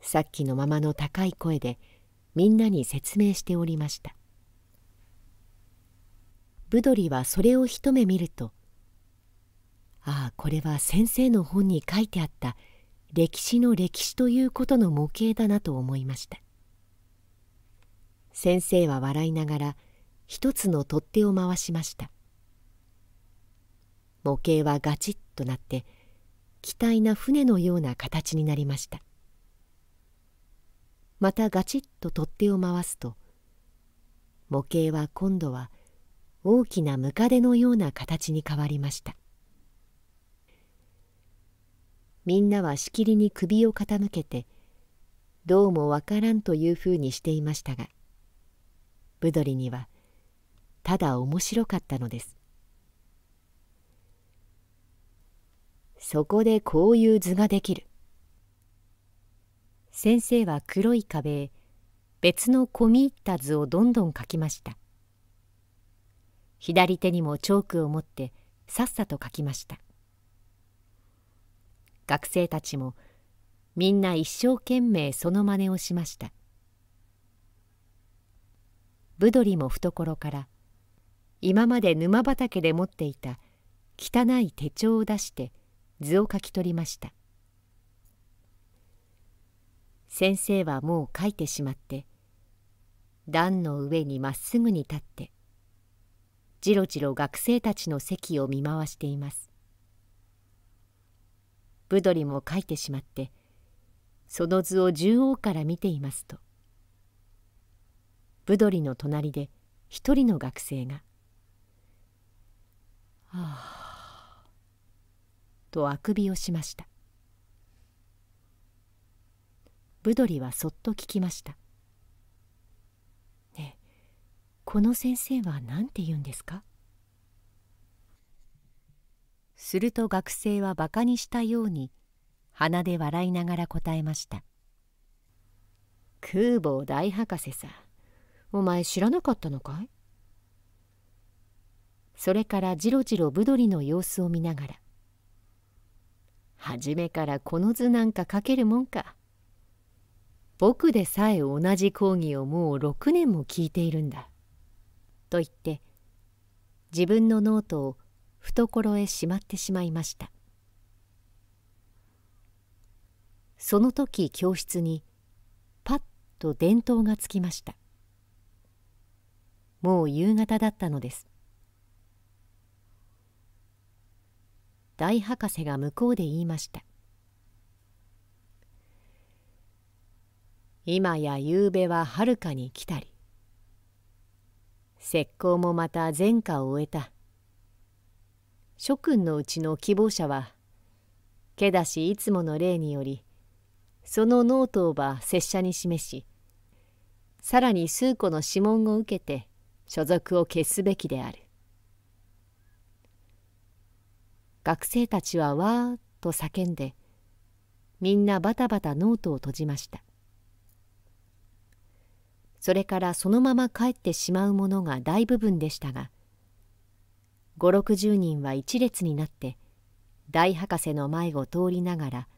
さっきのままの高い声でみんなに説明しておりました。ブドリはそれを一目見るとああこれは先生の本に書いてあった歴史の歴史ということの模型だなと思いました先生は笑いながら一つの取っ手を回しました模型はガチッとなって機体な船のような形になりましたまたガチッと取っ手を回すと模型は今度は大きなムカデのような形に変わりましたみんなはしきりに首を傾けてどうもわからんというふうにしていましたがブドリにはただ面白かったのですそこでこういう図ができる先生は黒い壁へ別の込み入った図をどんどん描きました左手にもチョークを持ってさっさと描きました学生たちもみんな一生懸命その真似をしましたブドリも懐から今まで沼畑で持っていた汚い手帳を出して図を書き取りました先生はもう書いてしまって段の上にまっすぐに立ってじろじろ学生たちの席を見回していますブドリも書いてしまってその図を縦横から見ていますとブドリの隣で一人の学生が「はあ」とあくびをしましたブドリはそっと聞きました「ねえこの先生は何て言うんですか?」すると学生はバカにしたように鼻で笑いながら答えました「空母大博士さお前知らなかったのかい?」それからじろじろブドリの様子を見ながら「初めからこの図なんか書けるもんか」僕でさえ同じ講義をもう6年も聞いているんだ。と言って自分のノートを懐へしまってしまいましたその時教室にパッと電灯がつきましたもう夕方だったのです大博士が向こうで言いました今や夕べははるかに来たり石膏もまた前科を終えた諸君のうちの希望者はけだしいつもの例によりそのノートをば拙者に示しさらに数個の指紋を受けて所属を消すべきである学生たちはわーっと叫んでみんなバタバタノートを閉じましたそれからそのまま帰ってしまうものが大部分でしたが五六十人は一列になって大博士の前を通りながら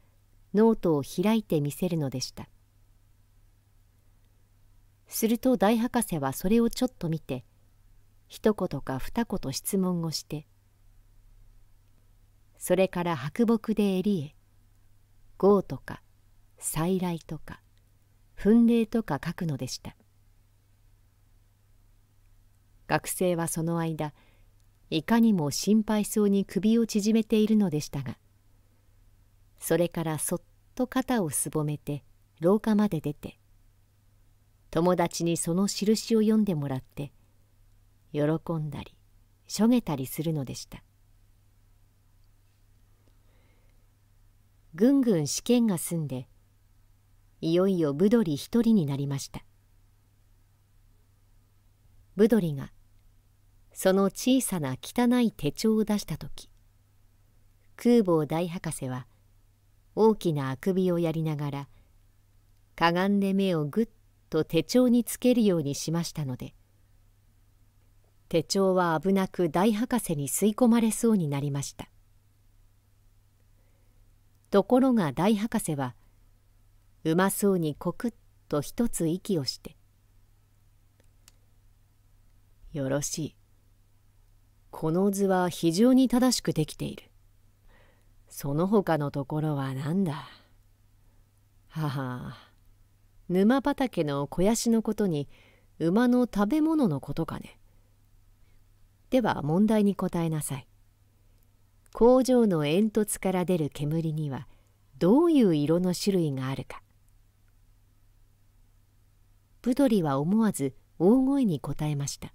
ノートを開いて見せるのでしたすると大博士はそれをちょっと見て一言か二言質問をしてそれから白木で襟へ豪とか再来とか奮励とか書くのでした学生はその間いかにも心配そうに首を縮めているのでしたがそれからそっと肩をすぼめて廊下まで出て友達にその印を読んでもらって喜んだりしょげたりするのでしたぐんぐん試験が済んでいよいよブドリ一人になりましたブドリがその小さな汚い手帳を出した時空母大博士は大きなあくびをやりながらかがんで目をぐっと手帳につけるようにしましたので手帳は危なく大博士に吸い込まれそうになりましたところが大博士はうまそうにコクッと一つ息をして「よろしいこの図は非常に正しくできている。その他のところは何だはは沼畑の肥やしのことに馬の食べ物のことかね。では問題に答えなさい。工場の煙突から出る煙にはどういう色の種類があるか。ブドリは思わず大声に答えました。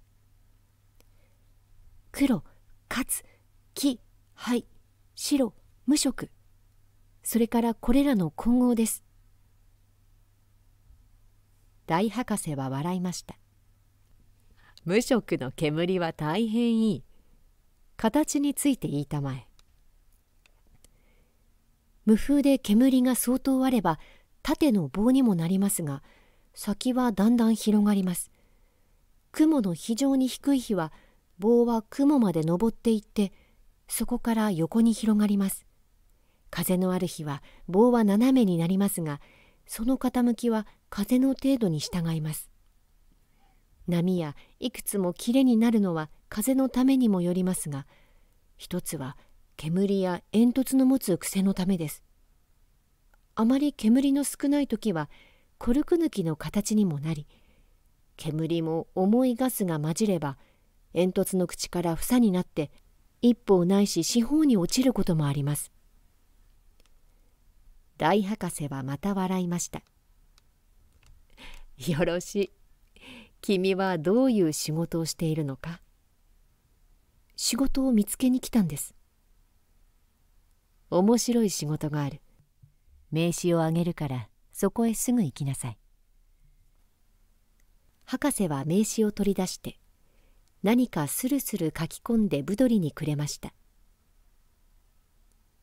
黒かつ木灰白無色それからこれらの混合です大博士は笑いました無色の煙は大変いい形について言いたまえ無風で煙が相当あれば縦の棒にもなりますが先はだんだん広がります雲の非常に低い日は棒は雲まで登っていってそこから横に広がります風のある日は棒は斜めになりますがその傾きは風の程度に従います波やいくつも切れになるのは風のためにもよりますが一つは煙や煙突の持つ癖のためですあまり煙の少ない時はコルク抜きの形にもなり煙も重いガスが混じれば煙突の口から房になって一歩ないし四方に落ちることもあります大博士はまた笑いましたよろしい君はどういう仕事をしているのか仕事を見つけに来たんです面白い仕事がある名刺をあげるからそこへすぐ行きなさい博士は名刺を取り出して何かスルスル書き込んでブドリにくれました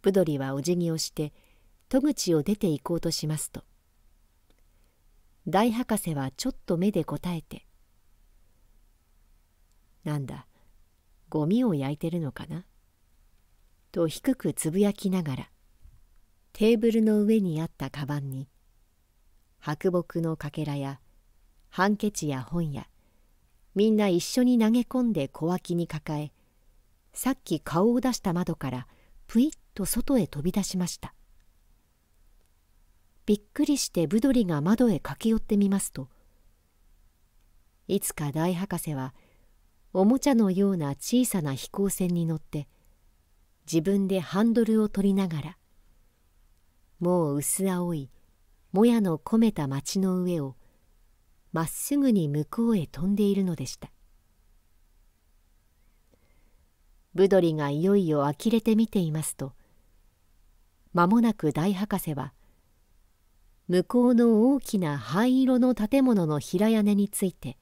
ブドリはお辞儀をして戸口を出て行こうとしますと大博士はちょっと目で答えて「なんだゴミを焼いてるのかな?」と低くつぶやきながらテーブルの上にあったカバンに白木のかけらやハンケチや本やみんな一緒に投げ込んで小脇に抱えさっき顔を出した窓からぷいっと外へ飛び出しましたびっくりしてブドリが窓へ駆け寄ってみますといつか大博士はおもちゃのような小さな飛行船に乗って自分でハンドルを取りながらもう薄青いもやの込めた町の上をまっすぐに向こうへ飛んでいるのでしたブドリがいよいよ呆れて見ていますと間もなく大博士は向こうの大きな灰色の建物の平屋根について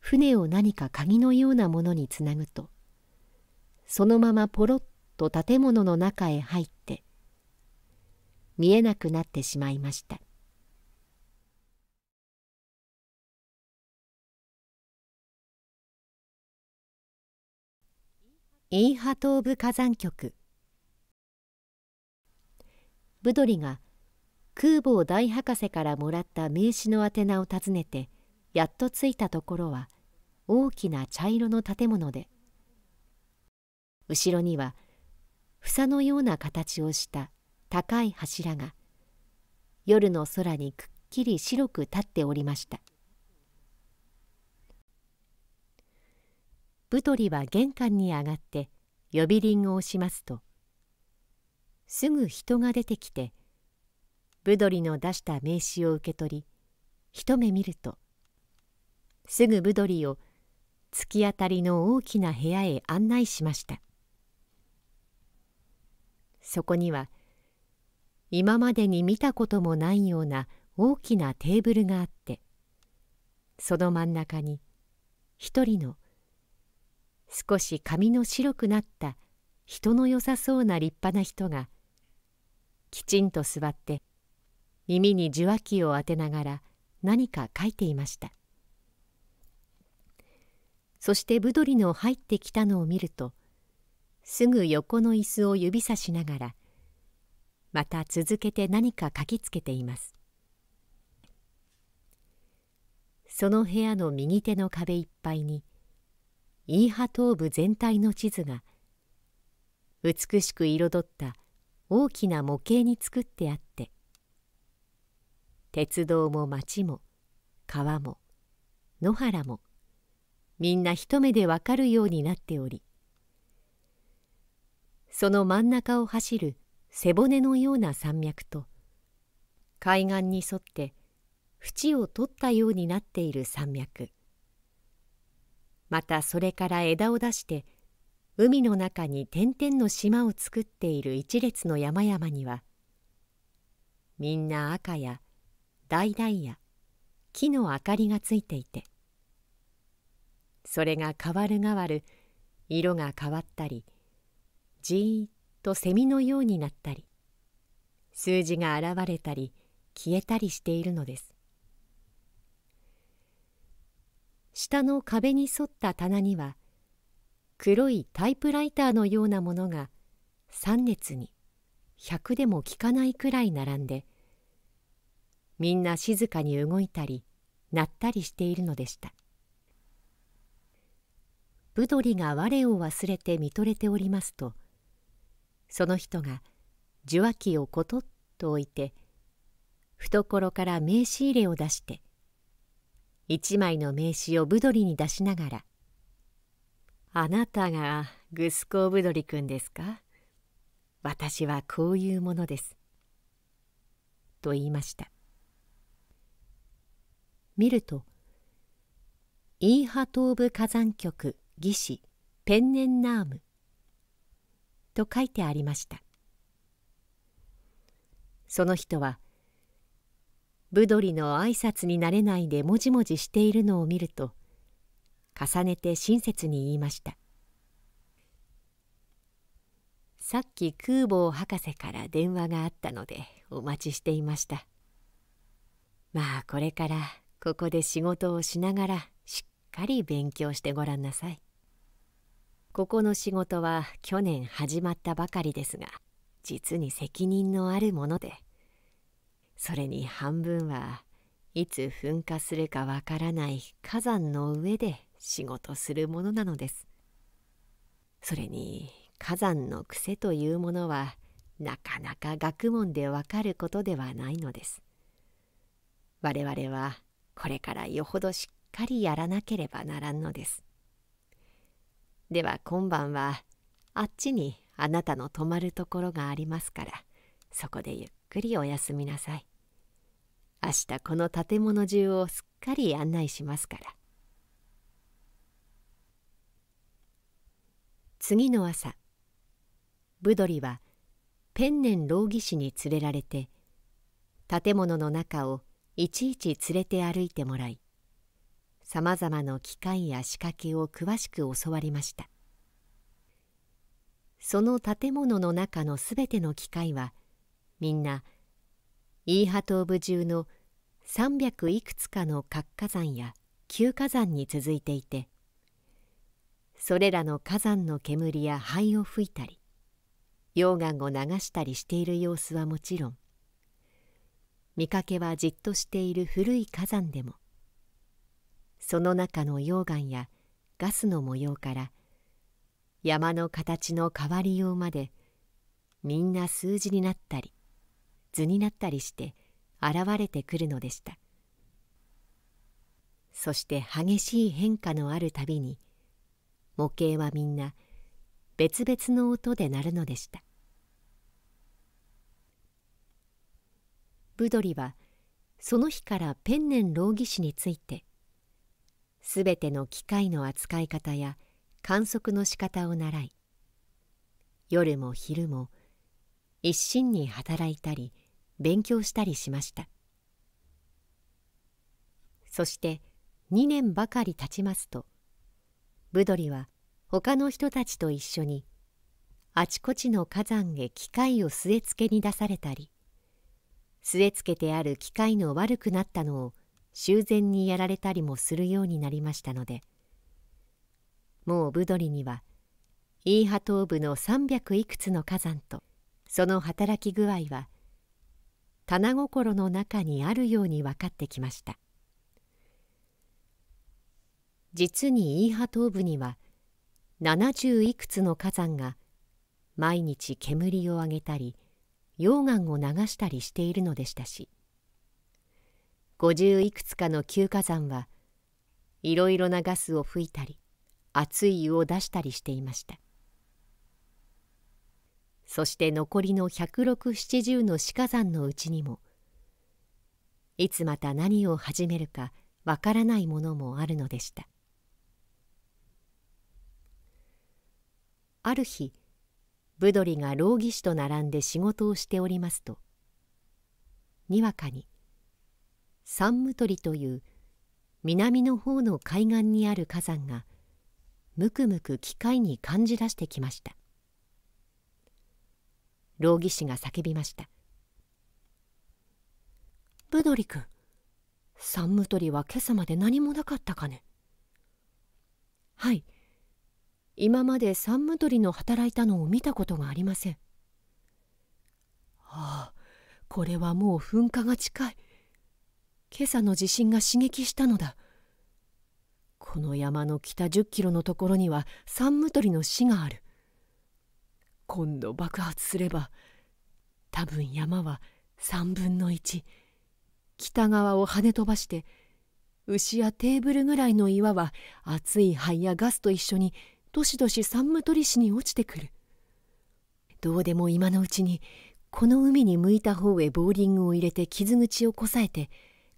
船を何か鍵のようなものにつなぐとそのままポロッと建物の中へ入って見えなくなってしまいました。インハトーブ火山局ブドリが空母大博士からもらった名刺の宛名を訪ねてやっと着いたところは大きな茶色の建物で後ろには房のような形をした高い柱が夜の空にくっきり白く立っておりましたブトリは玄関に上がって呼び鈴を押しますとすぐ人が出てきてブドリの出した名刺を受け取り一目見るとすぐブドリを突き当たりの大きな部屋へ案内しましたそこには今までに見たこともないような大きなテーブルがあってその真ん中に一人の少し髪の白くなった人の良さそうな立派な人がきちんと座って耳に受話器を当てながら何か書いていましたそしてブドリの入ってきたのを見るとすぐ横の椅子を指さしながらまた続けて何か書きつけていますその部屋の右手の壁いっぱいにイーハ東部全体の地図が美しく彩った大きな模型に作ってあって鉄道も町も川も野原もみんな一目でわかるようになっておりその真ん中を走る背骨のような山脈と海岸に沿って縁を取ったようになっている山脈またそれから枝を出して海の中に点々の島を作っている一列の山々にはみんな赤や橙や木の明かりがついていてそれが変わる変わる色が変わったりじーっとセミのようになったり数字が現れたり消えたりしているのです。下の壁に沿った棚には黒いタイプライターのようなものが3列に100でも効かないくらい並んでみんな静かに動いたり鳴ったりしているのでしたブドリが我を忘れて見とれておりますとその人が受話器をコトッと置いて懐から名刺入れを出して「一枚の名刺をブドリに出しながら「あなたがグスコーブドリくんですか私はこういうものです」と言いました見るとイーハ東部火山局技師ペンネンナームと書いてありましたその人は「ブドリの挨拶になれないでもじもじしているのを見ると重ねて親切に言いました「さっき空母博士から電話があったのでお待ちしていました」「まあこれからここで仕事をしながらしっかり勉強してごらんなさい」「ここの仕事は去年始まったばかりですが実に責任のあるもので」それに半分はいつ噴火するかわからない火山の上で仕事するものなのです。それに火山の癖というものはなかなか学問でわかることではないのです。我々はこれからよほどしっかりやらなければならんのです。では今晩はあっちにあなたの泊まるところがありますからそこでゆっくりお休みなさい。明日この建物中をすっかり案内しますから次の朝ブドリはペンネン老技士に連れられて建物の中をいちいち連れて歩いてもらいさまざまな機械や仕掛けを詳しく教わりましたその建物の中のすべての機械はみんなイーハトーブ中の300いくつかの活火山や旧火山に続いていてそれらの火山の煙や灰を吹いたり溶岩を流したりしている様子はもちろん見かけはじっとしている古い火山でもその中の溶岩やガスの模様から山の形の変わりようまでみんな数字になったり図になったりして現れてくるのでしたそして激しい変化のあるたびに模型はみんな別々の音で鳴るのでしたブドリはその日からペンネン老技師についてすべての機械の扱い方や観測の仕方を習い夜も昼も一心に働いたり勉強したりしましたそして2年ばかり経ちますとブドリは他の人たちと一緒にあちこちの火山へ機械を据え付けに出されたり据え付けてある機械の悪くなったのを修繕にやられたりもするようになりましたのでもうブドリにはイーハ東部の300いくつの火山とその働き具合は棚心の中にあるように分かってきました実にイーハ東部には70いくつの火山が毎日煙を上げたり溶岩を流したりしているのでしたし50いくつかの旧火山はいろいろなガスを吹いたり熱い湯を出したりしていましたそして残りの1六6 7 0の死火山のうちにもいつまた何を始めるかわからないものもあるのでしたある日ブドリが老技師と並んで仕事をしておりますとにわかに三ト鳥という南の方の海岸にある火山がむくむく機械に感じ出してきました老技師が叫びました「ブドリ君ム無鳥は今朝まで何もなかったかね?」はい今までサンム無鳥の働いたのを見たことがありませんああこれはもう噴火が近い今朝の地震が刺激したのだこの山の北10キロのところにはサンム無鳥の死がある今度爆発すれば多分山は3分の1北側を跳ね飛ばして牛やテーブルぐらいの岩は熱い灰やガスと一緒にどしどし山無鳥市に落ちてくるどうでも今のうちにこの海に向いた方へボーリングを入れて傷口をこさえて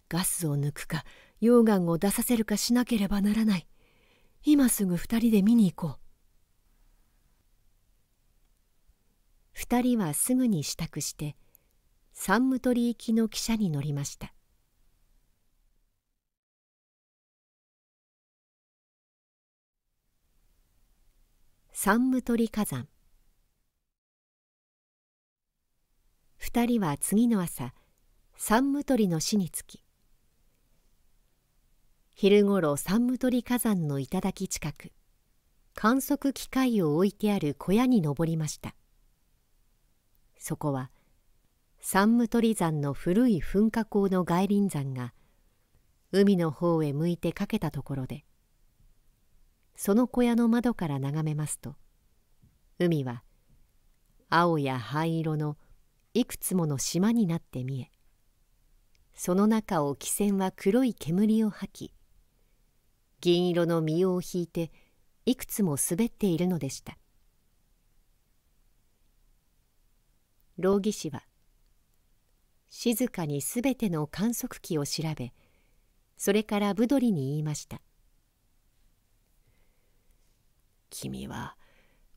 ガスを抜くか溶岩を出させるかしなければならない今すぐ2人で見に行こう二人はすぐに支度して三無ム行きの汽車に乗りました三無ム火山二人は次の朝三無ムの死につき昼ごろサンム火山の頂近く観測機械を置いてある小屋に登りましたそこはサ武鳥山の古い噴火口の外輪山が海の方へ向いてかけたところでその小屋の窓から眺めますと海は青や灰色のいくつもの島になって見えその中を汽船は黒い煙を吐き銀色の身を引いていくつも滑っているのでした老技師は静かにすべての観測器を調べそれからブドリに言いました「君は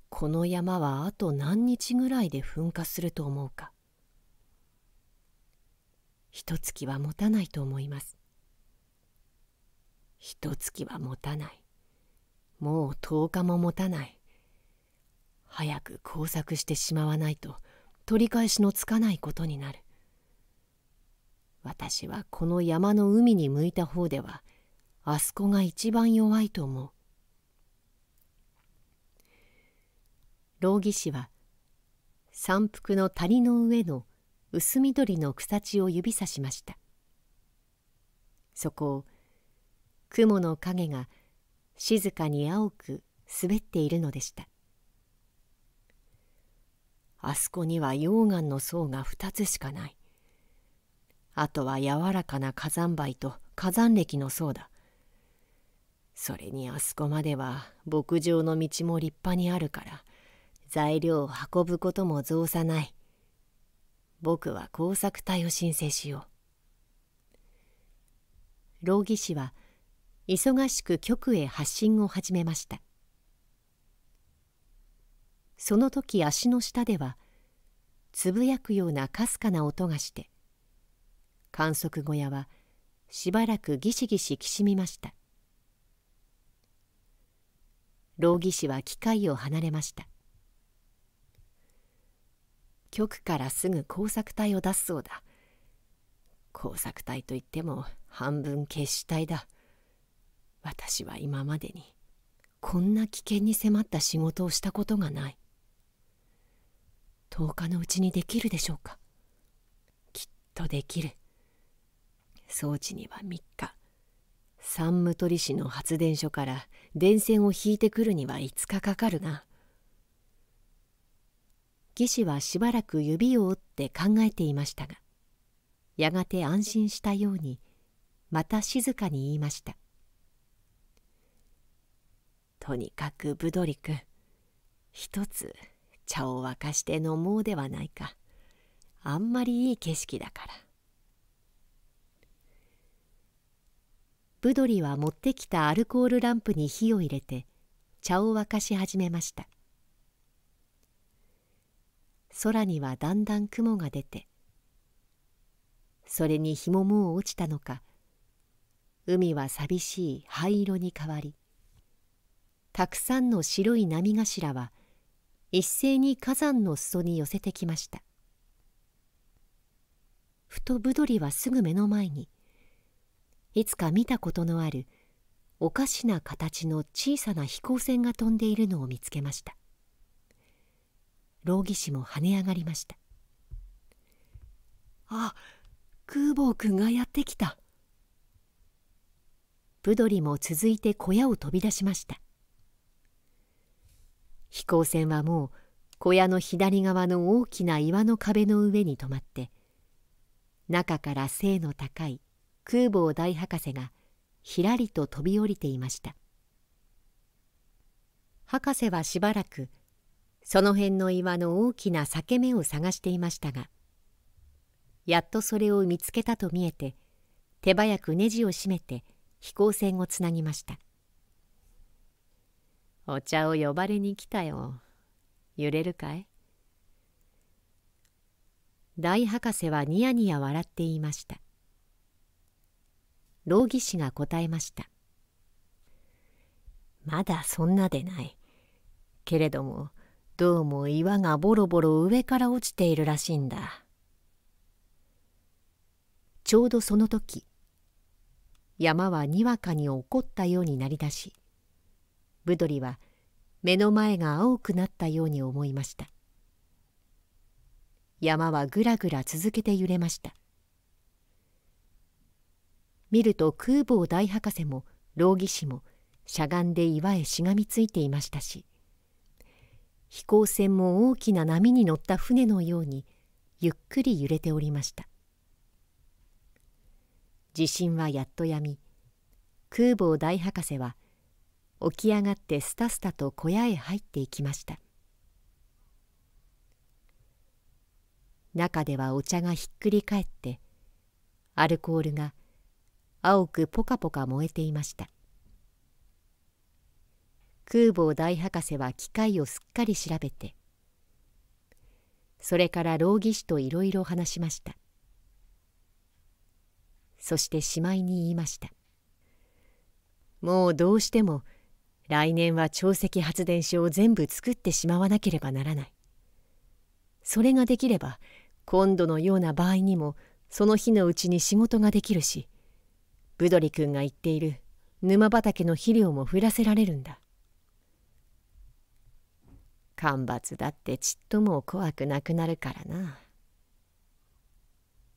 この山はあと何日ぐらいで噴火すると思うか」「一月は持たないと思います」「一月は持たない」「もう10日も持たない」「早く工作してしまわないと」取り返しのつかないことになる私はこの山の海に向いた方ではあそこが一番弱いと思う老義師は山腹の谷の上の薄緑の草地を指さしましたそこを雲の影が静かに青く滑っているのでしたあそこには溶岩の層が2つしかない。あとは柔らかな火山灰と火山歴の層だ。それにあそこまでは牧場の道も立派にあるから材料を運ぶことも造作ない。僕は工作隊を申請しよう。老技師は忙しく局へ発信を始めました。その時足の下ではつぶやくようなかすかな音がして観測小屋はしばらくギシギシきしみました老技師は機械を離れました局からすぐ工作隊を出すそうだ工作隊といっても半分決死隊だ私は今までにこんな危険に迫った仕事をしたことがない日のうちにできるでしょうかきっとできる装置には3日三無取市の発電所から電線を引いてくるには5日かかるが技師はしばらく指を折って考えていましたがやがて安心したようにまた静かに言いました「とにかくブドリ君一つ茶を沸かして飲もうではないかあんまりいい景色だからブドリは持ってきたアルコールランプに火を入れて茶を沸かし始めました空にはだんだん雲が出てそれに日ももう落ちたのか海は寂しい灰色に変わりたくさんの白い波頭は一斉に火山の裾に寄せてきましたふとブドリはすぐ目の前にいつか見たことのあるおかしな形の小さな飛行船が飛んでいるのを見つけました浪義士も跳ね上がりましたあ空母君がやってきたブドリも続いて小屋を飛び出しました飛行船はもう小屋の左側の大きな岩の壁の上に止まって中から背の高い空母大博士がひらりと飛び降りていました博士はしばらくその辺の岩の大きな裂け目を探していましたがやっとそれを見つけたと見えて手早くネジを締めて飛行船をつなぎましたお茶を呼ばれに来たよ。揺れるかい大博士はニヤニヤ笑っていました。老技師が答えました。まだそんなでない。けれども、どうも岩がボロボロ上から落ちているらしいんだ。ちょうどその時、山はにわかに怒ったようになりだし、ブドリは目の前が青くなったように思いました山はぐらぐら続けて揺れました見ると空母大博士も老技師もしゃがんで岩へしがみついていましたし飛行船も大きな波に乗った船のようにゆっくり揺れておりました地震はやっとやみ空母大博士は起き上がってすたすたと小屋へ入っていきました中ではお茶がひっくり返ってアルコールが青くポカポカ燃えていました空母大博士は機械をすっかり調べてそれから老技師といろいろ話しましたそしてしまいに言いました「もうどうしても来年は潮汐発電所を全部作ってしまわなければならない。それができれば今度のような場合にもその日のうちに仕事ができるしブドリ君が言っている沼畑の肥料も降らせられるんだ。干ばつだってちっとも怖くなくなるからな。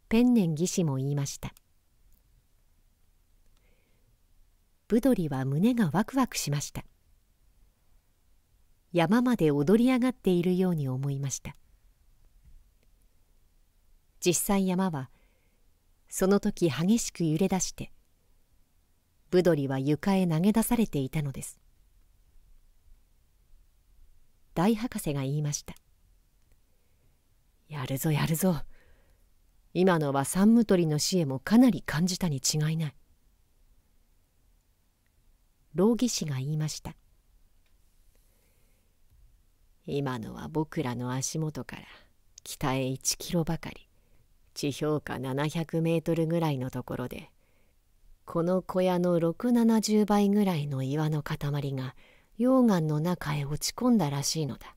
ペンネン技師も言いました。ブドリは胸がワクワクしました山まで踊り上がっているように思いました実際山はその時激しく揺れ出してブドリは床へ投げ出されていたのです大博士が言いました「やるぞやるぞ今のは三無鳥の死へもかなり感じたに違いない老技士が言いました今のは僕らの足元から北へ1キロばかり地表下700メートルぐらいのところでこの小屋の670倍ぐらいの岩の塊が溶岩の中へ落ち込んだらしいのだ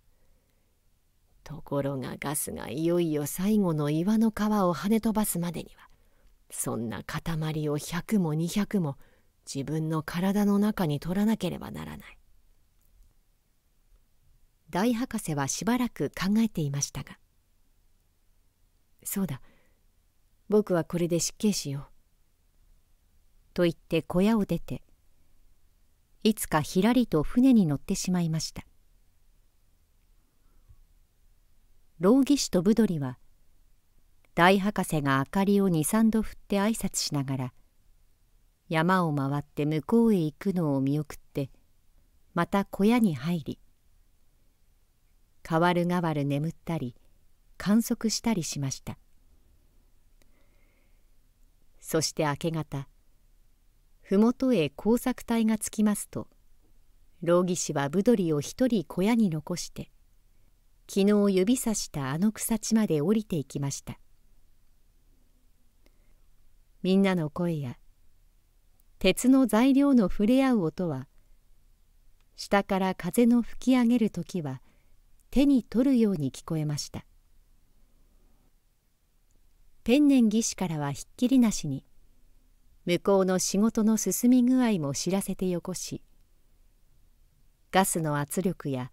ところがガスがいよいよ最後の岩の皮を跳ね飛ばすまでにはそんな塊を100も200も自分の体の中に取らなければならない大博士はしばらく考えていましたが「そうだ僕はこれで失敬しよう」と言って小屋を出ていつかひらりと船に乗ってしまいました老技師とブドリは大博士が明かりを23度振って挨拶しながら山を回って向こうへ行くのを見送ってまた小屋に入り変わる変わる眠ったり観測したりしましたそして明け方麓へ工作隊が着きますと老義士はブドリを一人小屋に残して昨日指さしたあの草地まで降りていきましたみんなの声や鉄の材料の触れ合う音は下から風の吹き上げる時は手に取るように聞こえました天然技師からはひっきりなしに向こうの仕事の進み具合も知らせてよこしガスの圧力や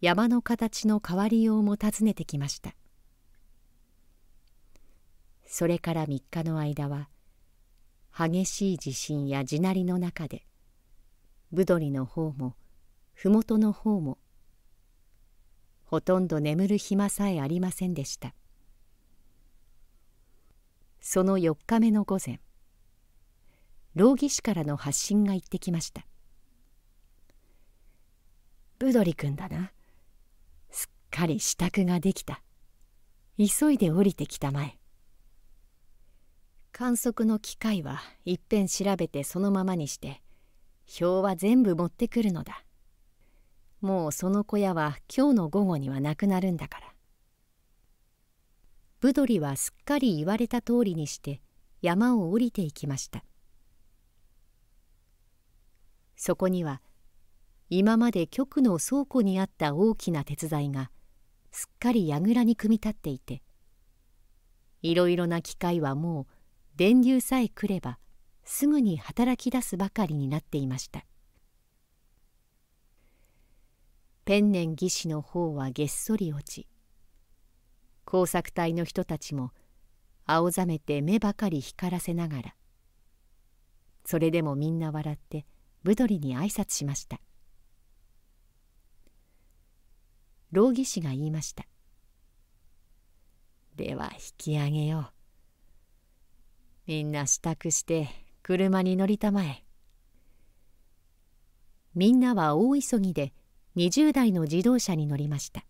山の形の変わりようも尋ねてきましたそれから3日の間は激しい地震や地鳴りの中でブドリの方も麓の方もほとんど眠る暇さえありませんでしたその4日目の午前老技師からの発信が行ってきました「ブドリ君だなすっかり支度ができた急いで降りてきたまえ観測の機械はいっぺん調べてそのままにして表は全部持ってくるのだもうその小屋は今日の午後にはなくなるんだからブドリはすっかり言われた通りにして山を下りていきましたそこには今まで局の倉庫にあった大きな鉄材がすっかり櫓に組み立っていていろいろな機械はもう電流さえ来ればすぐに働き出すばかりになっていましたペンネン技師の方はげっそり落ち工作隊の人たちも青ざめて目ばかり光らせながらそれでもみんな笑ってブドリに挨拶しました老技師が言いました「では引き上げよう」みんな支度して車に乗りたまえ。みんなは大急ぎで20台の自動車に乗りました。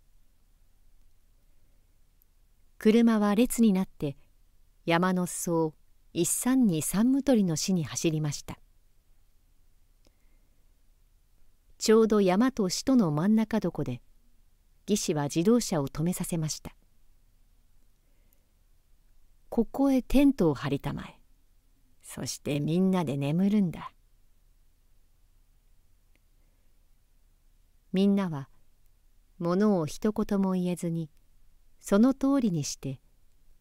車は列になって山の裾を一三に三むとりの死に走りました。ちょうど山と死との真ん中どこで、義士は自動車を止めさせました。ここへテントを張りたまえそしてみんなで眠るんだみんなはものを一言も言えずにその通りにして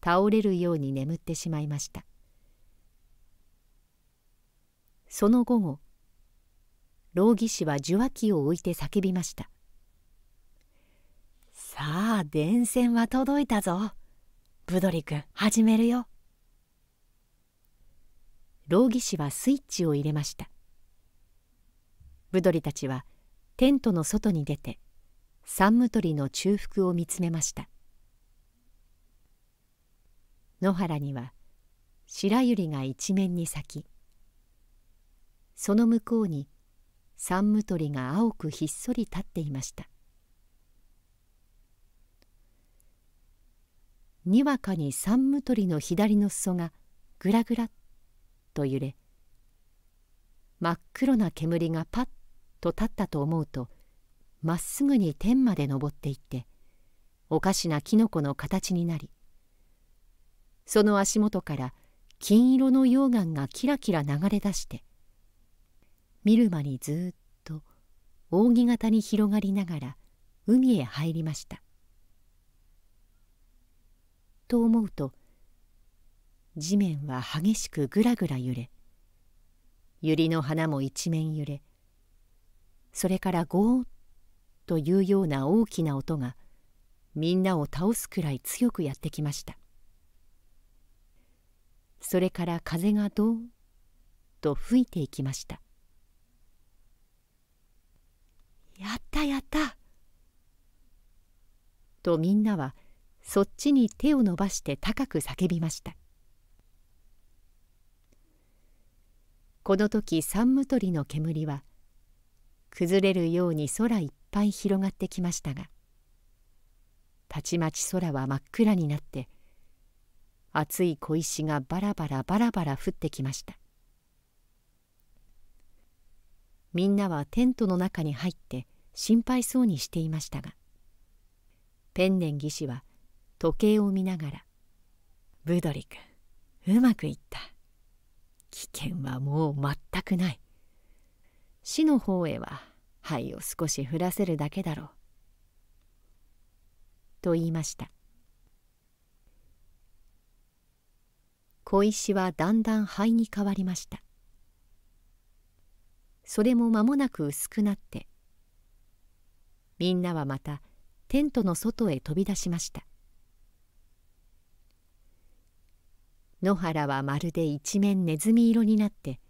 倒れるように眠ってしまいましたその午後老義師は受話器を置いて叫びました「さあ電線は届いたぞ」。ブドリ君始めるよ老技士はスイッチを入れましたブドリたちはテントの外に出て三無鳥の中腹を見つめました野原には白百合が一面に咲きその向こうに三無鳥が青くひっそり立っていましたにわかに三無鳥の左の裾がぐらぐらっと揺れ真っ黒な煙がパッと立ったと思うとまっすぐに天まで登っていっておかしなキノコの形になりその足元から金色の溶岩がキラキラ流れ出して見る間にずっと扇形に広がりながら海へ入りました。と思うと地面は激しくぐらぐら揺れ百合の花も一面揺れそれからゴーッというような大きな音がみんなを倒すくらい強くやってきましたそれから風がどーッと吹いていきました「やったやった!」とみんなはそっちに手を伸ばして高く叫びましたこの時三無鳥の煙は崩れるように空いっぱい広がってきましたがたちまち空は真っ暗になって熱い小石がバラバラバラバラ降ってきましたみんなはテントの中に入って心配そうにしていましたがペンネン技師は時計を見ながら「ブドリ君うまくいった危険はもう全くない死の方へは灰を少し降らせるだけだろう」と言いました小石はだんだん灰に変わりましたそれも間もなく薄くなってみんなはまたテントの外へ飛び出しました野原はまるで一面ネズミ色になって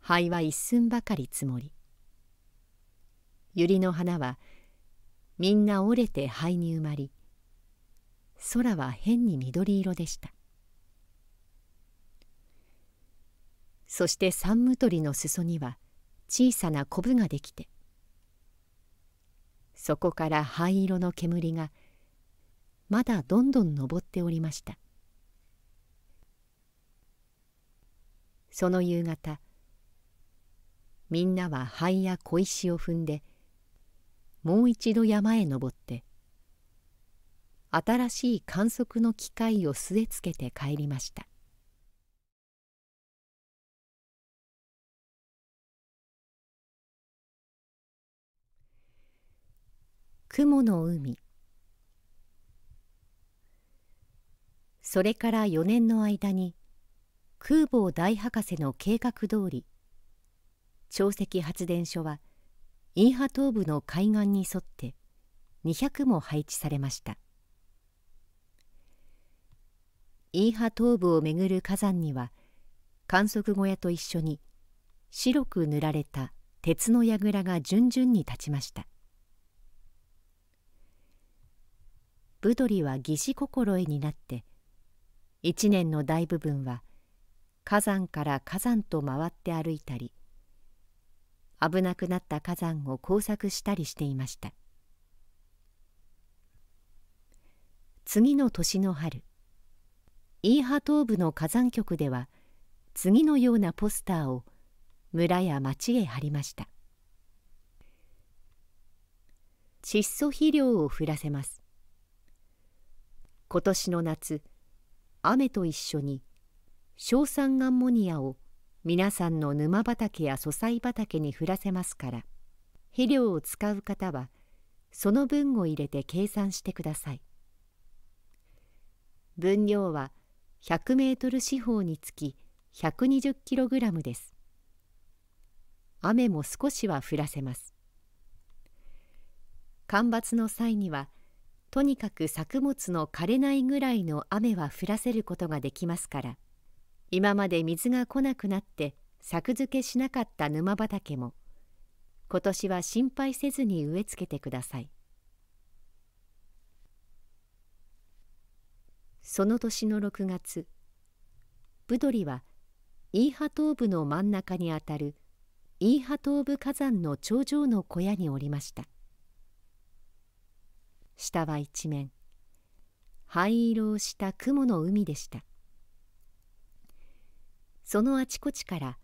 灰は一寸ばかり積もり百合の花はみんな折れて灰に埋まり空は変に緑色でしたそして三無りの裾には小さなコブができてそこから灰色の煙がまだどんどん上っておりましたその夕方みんなは灰や小石を踏んでもう一度山へ登って新しい観測の機械を据え付けて帰りました雲の海それから4年の間に空母大博士の計画通り潮汐発電所はインハ東部の海岸に沿って200も配置されましたインハ東部をめぐる火山には観測小屋と一緒に白く塗られた鉄の櫓が順々に立ちましたブドリは義士心得になって一年の大部分は火山から火山と回って歩いたり危なくなった火山を工作したりしていました次の年の春イーハ東部の火山局では次のようなポスターを村や町へ貼りました窒素肥料を降らせます今年の夏雨と一緒に硝酸アンモニアを皆さんの沼畑や素材畑に降らせますから肥料を使う方はその分を入れて計算してください分量は100メートル四方につき120キログラムです雨も少しは降らせます干ばつの際にはとにかく作物の枯れないぐらいの雨は降らせることができますから「今まで水が来なくなって作付けしなかった沼畑も今年は心配せずに植え付けてくださいその年の6月ブドリはイーハ東部の真ん中にあたるイーハ東部火山の頂上の小屋におりました下は一面灰色をした雲の海でしたそのあちこちから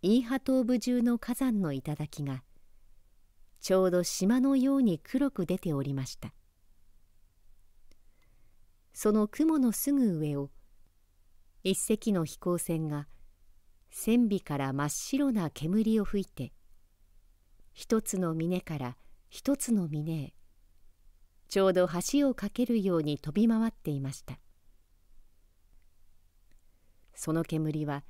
イーハトーブ中の火山の頂がちょうど島のように黒く出ておりましたその雲のすぐ上を一隻の飛行船が船尾から真っ白な煙を吹いて一つの峰から一つの峰へちょうど橋を架けるように飛び回っていましたその煙は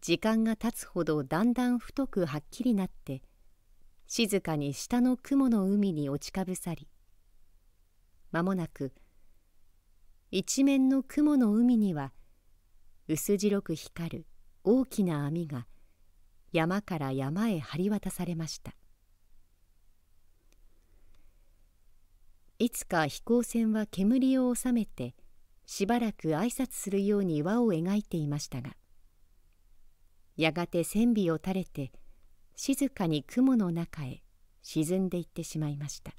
時間が経つほどだんだん太くはっきりなって静かに下の雲の海に落ちかぶさり間もなく一面の雲の海には薄白く光る大きな網が山から山へ張り渡されましたいつか飛行船は煙を収めてしばらく挨拶するように輪を描いていましたがやがて線尾を垂れて静かに雲の中へ沈んでいってしまいました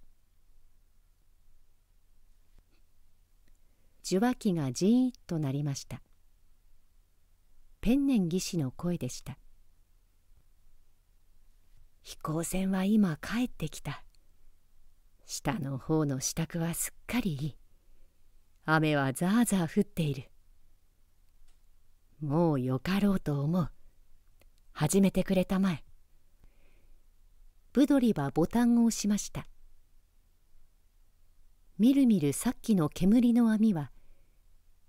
受話器がジーンとなりましたペンネン技師の声でした飛行船は今帰ってきた下の方の支度はすっかりいい雨はザーザー降っているもうよかろうと思う始めてくれたまえブドリはボタンを押しましたみるみるさっきの煙の網は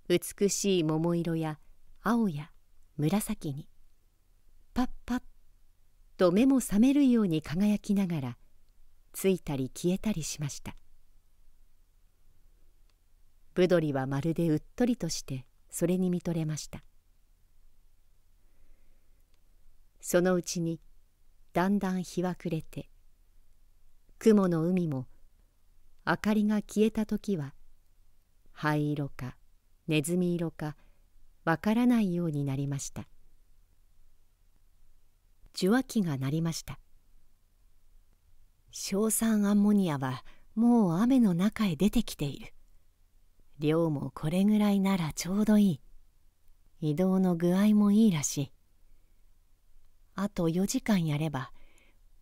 美しい桃色や青や紫にパッパッと目も覚めるように輝きながらついたり消えたりしました。ブドリはまるでうっとりとしてそれに見とれましたそのうちにだんだん日は暮れて雲の海も明かりが消えた時は灰色かネズミ色かわからないようになりました受話器が鳴りました硝酸アンモニアはもう雨の中へ出てきている量もこれぐらいならちょうどいい移動の具合もいいらしいあと4時間やれば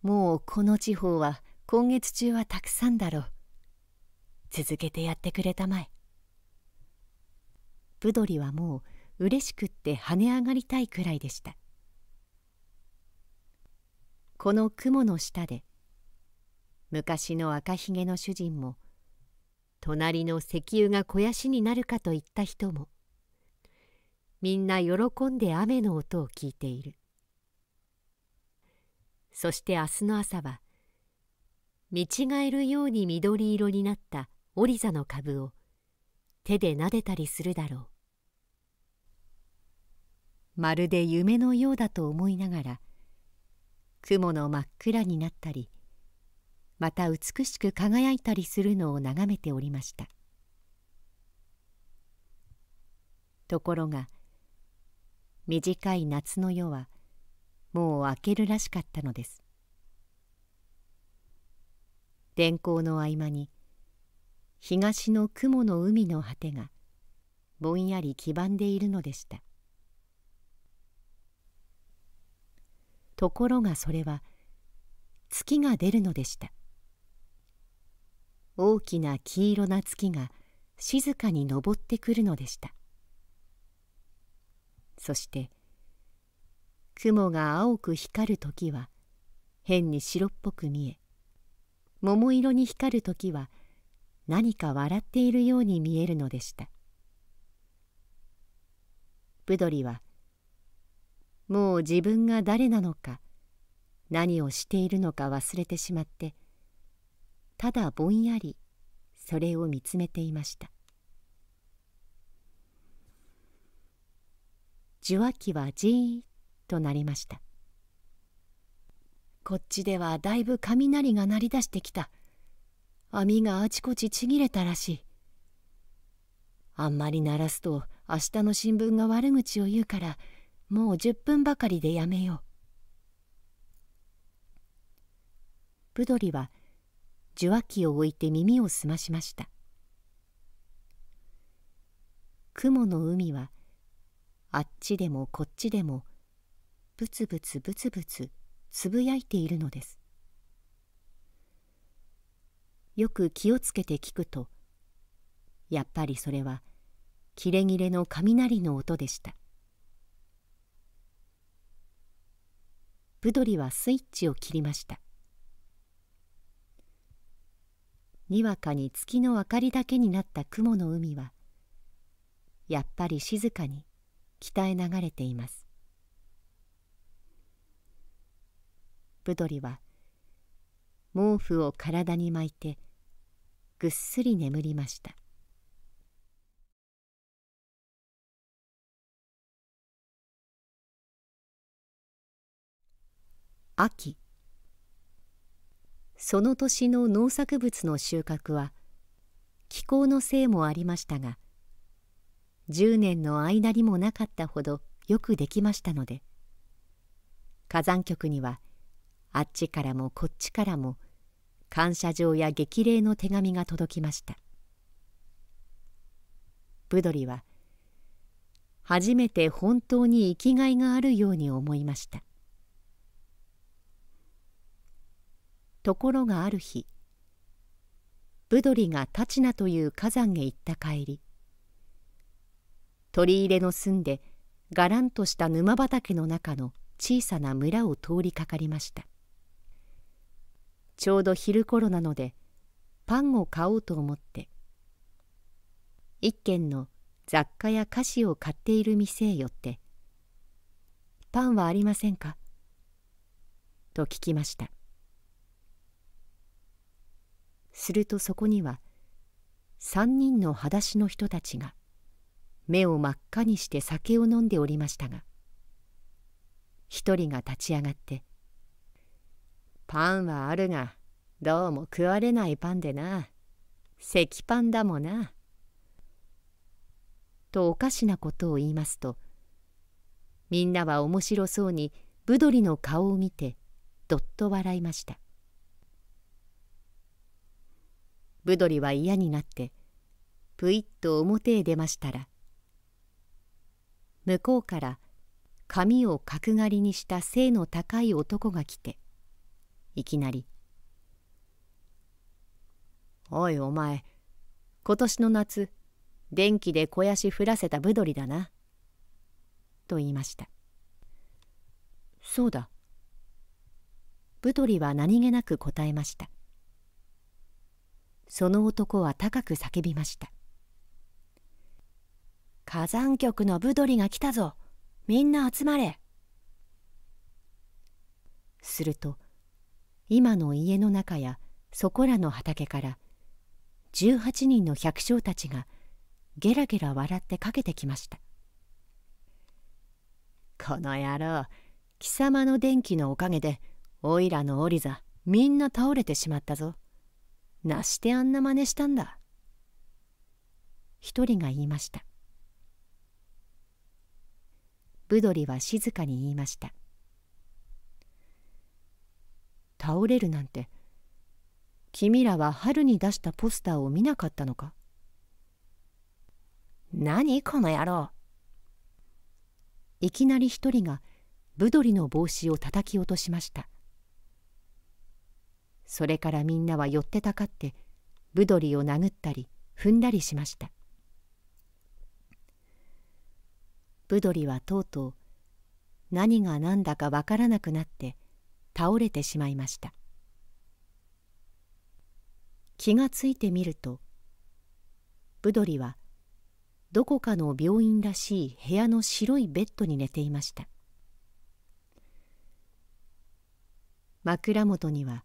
もうこの地方は今月中はたくさんだろう続けてやってくれたまえブドリはもう嬉しくって跳ね上がりたいくらいでしたこの雲の下で昔の赤ひげの主人も隣の石油が肥やしになるかと言った人もみんな喜んで雨の音を聞いているそして明日の朝は見違えるように緑色になったオリザの株を手で撫でたりするだろうまるで夢のようだと思いながら雲の真っ暗になったりまた美しく輝いたりするのを眺めておりましたところが短い夏の夜はもう明けるらしかったのです電光の合間に東の雲の海の果てがぼんやり黄ばんでいるのでしたところがそれは月が出るのでした大きな黄色な月が静かに昇ってくるのでしたそして雲が青く光る時は変に白っぽく見え桃色に光る時は何か笑っているように見えるのでしたブドリはもう自分が誰なのか何をしているのか忘れてしまってただぼんやりそれを見つめていました受話器はじーっとなりましたこっちではだいぶ雷が鳴り出してきた網があちこちちぎれたらしいあんまり鳴らすと明日の新聞が悪口を言うからもう10分ばかりでやめようブドリは「受話器を置いて耳を澄ましました雲の海はあっちでもこっちでもブツブツブツブツつぶやいているのですよく気をつけて聞くとやっぱりそれは切れ切れの雷の音でしたブドリはスイッチを切りましたにわかに月の明かりだけになった雲の海はやっぱり静かに北へ流れていますブドリは毛布を体に巻いてぐっすり眠りました秋その年の農作物の収穫は気候のせいもありましたが10年の間にもなかったほどよくできましたので火山局にはあっちからもこっちからも感謝状や激励の手紙が届きましたブドリは初めて本当に生きがいがあるように思いましたところがある日ブドリがタチナという火山へ行った帰り取り入れの住んでがらんとした沼畑の中の小さな村を通りかかりましたちょうど昼頃なのでパンを買おうと思って一軒の雑貨や菓子を買っている店へ寄って「パンはありませんか?」と聞きましたするとそこには三人の裸足の人たちが目を真っ赤にして酒を飲んでおりましたが一人が立ち上がって「パンはあるがどうも食われないパンでな石パンだもな」とおかしなことを言いますとみんなは面白そうにブドリの顔を見てどっと笑いました。ブドリは嫌になってぷいっと表へ出ましたら向こうから髪を角刈りにした背の高い男が来ていきなり「おいお前今年の夏電気で肥やし降らせたブドリだな」と言いました「そうだ」ブドリは何気なく答えましたその男は高く叫びました火山局のブドが来たぞみんな集まれすると今の家の中やそこらの畑から18人の百姓たちがゲラゲラ笑ってかけてきましたこの野郎貴様の電気のおかげでおいらのオリザみんな倒れてしまったぞなしてあんな真似したんだ。一人が言いました。ブドリは静かに言いました。倒れるなんて、君らは春に出したポスターを見なかったのか何この野郎いきなり一人がブドリの帽子を叩き落としました。それからみんなは寄ってたかってブドリを殴ったり踏んだりしましたブドリはとうとう何が何だかわからなくなって倒れてしまいました気がついてみるとブドリはどこかの病院らしい部屋の白いベッドに寝ていました枕元には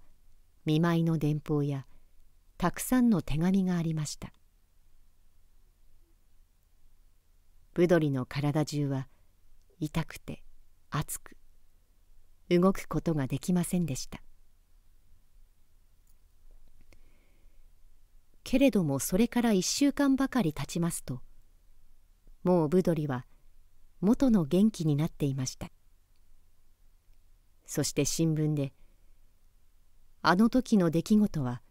見舞いの電報やたくさんの手紙がありましたブドリの体中は痛くて熱く動くことができませんでしたけれどもそれから1週間ばかり経ちますともうブドリは元の元気になっていましたそして新聞であの時の出来事は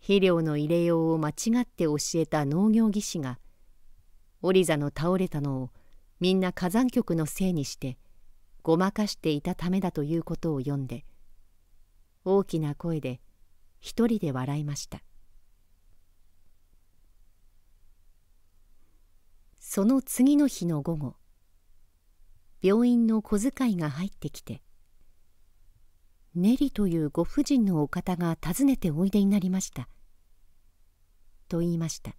肥料の入れようを間違って教えた農業技師がオリザの倒れたのをみんな火山局のせいにしてごまかしていたためだということを読んで大きな声で一人で笑いましたその次の日の午後病院の小遣いが入ってきてネリというご婦人のお方が訪ねておいでになりました。と言いました。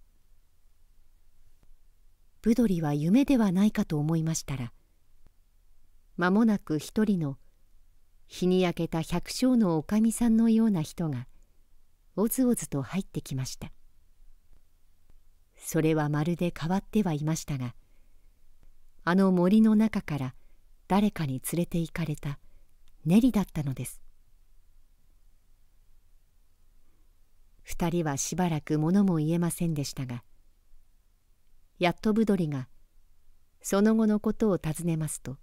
ブドリは夢ではないかと思いましたら、間もなく一人の日に焼けた百姓のおかみさんのような人がおずおずと入ってきました。それはまるで変わってはいましたが、あの森の中から誰かに連れて行かれたネリだったのです。人はしばらく物も言えませんでしたがやっとブドリがその後のことを尋ねますと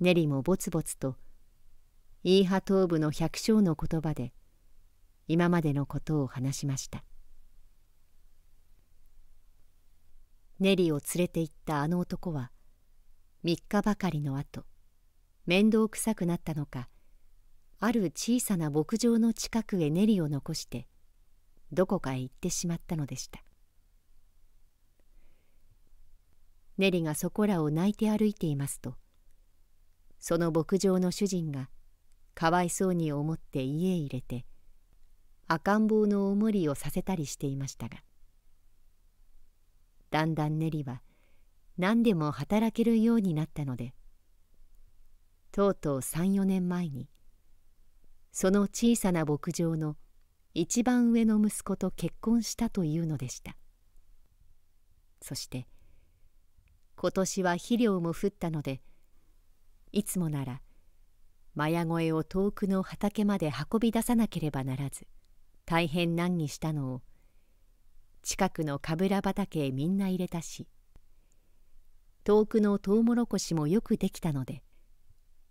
ネリもぼつぼつとイーハ東部の百姓の言葉で今までのことを話しましたネリを連れて行ったあの男は3日ばかりのあと面倒くさくなったのかある小さな牧場の近くへネリを残してどこかへ行ってしまったのでしたネリがそこらを泣いて歩いていますとその牧場の主人がかわいそうに思って家へ入れて赤ん坊のおもりをさせたりしていましたがだんだんネリは何でも働けるようになったのでとうとう34年前にその小さな牧場の一番上の息子と結婚したというのでしたそして今年は肥料も降ったのでいつもならマヤ越えを遠くの畑まで運び出さなければならず大変難儀したのを近くのかぶら畑へみんな入れたし遠くのトウモロコシもよくできたので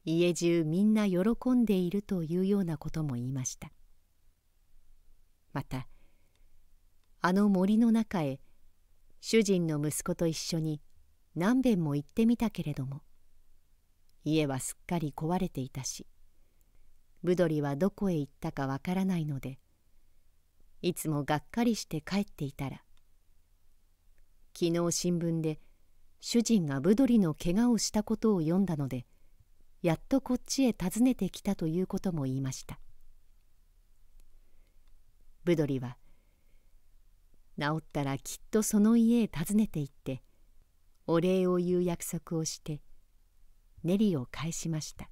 家中みんな喜んでいるというようなことも言いましたまたあの森の中へ主人の息子と一緒に何べんも行ってみたけれども家はすっかり壊れていたしブドリはどこへ行ったかわからないのでいつもがっかりして帰っていたら昨日新聞で主人がブドリの怪我をしたことを読んだのでやっとこっちへ訪ねてきたということも言いましたブドリは「治ったらきっとその家へ訪ねて行ってお礼を言う約束をしてネリを返しました」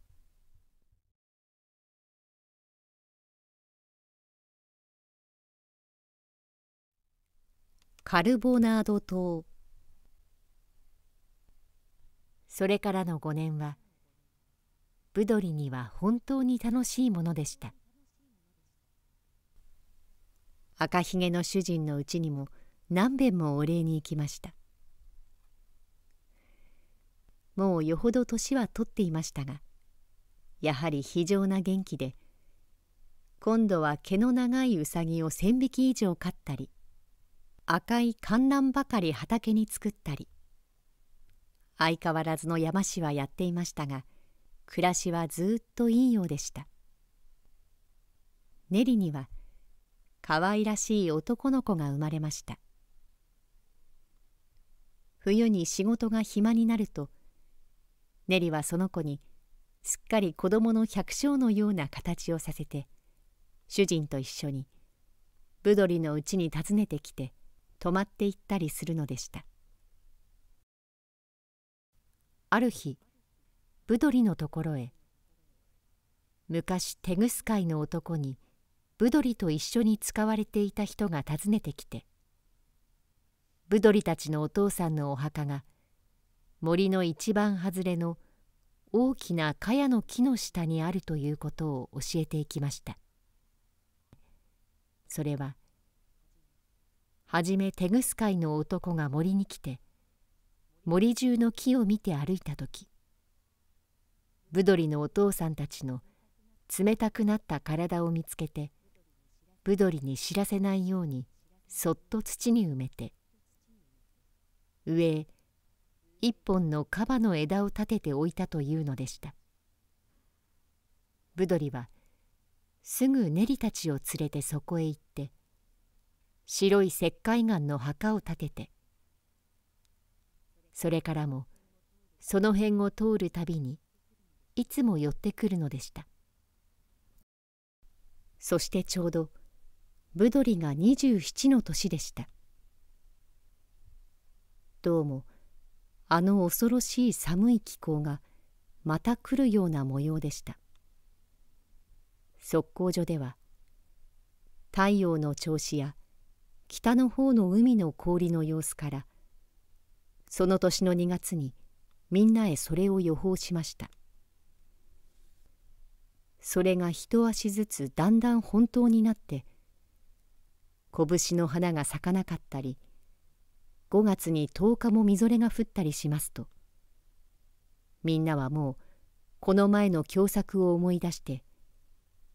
カルボナード島それからの5年はブドリには本当に楽しいものでした赤ひげの主人のうちにも何べんもお礼に行きましたもうよほど年は取っていましたがやはり非常な元気で今度は毛の長いうさぎを1,000匹以上飼ったり赤い観覧ばかり畑に作ったり相変わらずの山師はやっていましたが暮らしはずっといいようでしたネリには可愛らしい男の子が生まれました冬に仕事が暇になるとネリはその子にすっかり子供の百姓のような形をさせて主人と一緒にブドリのうちに訪ねてきて泊まっていったりするのでしたある日ブドリのところへ昔テグス界の男にブドリと一緒に使われていた人が訪ねてきてブドリたちのお父さんのお墓が森の一番外れの大きな茅の木の下にあるということを教えていきましたそれははじめテグス界の男が森に来て森中の木を見て歩いた時ブドリのお父さんたちの冷たくなった体を見つけてブドリに知らせないようにそっと土に埋めて上へ一本のカバの枝を立てておいたというのでしたブドリはすぐネリたちを連れてそこへ行って白い石灰岩の墓を建ててそれからもその辺を通るたびにいつも寄ってくるのでしたそしてちょうどブドリが27の年でしたどうもあの恐ろしい寒い気候がまた来るような模様でした測候所では太陽の調子や北の方の海の氷の様子からその年の2月にみんなへそれを予報しました。それが一足ずつだんだん本当になって拳の花が咲かなかったり5月に10日もみぞれが降ったりしますとみんなはもうこの前の凶作を思い出して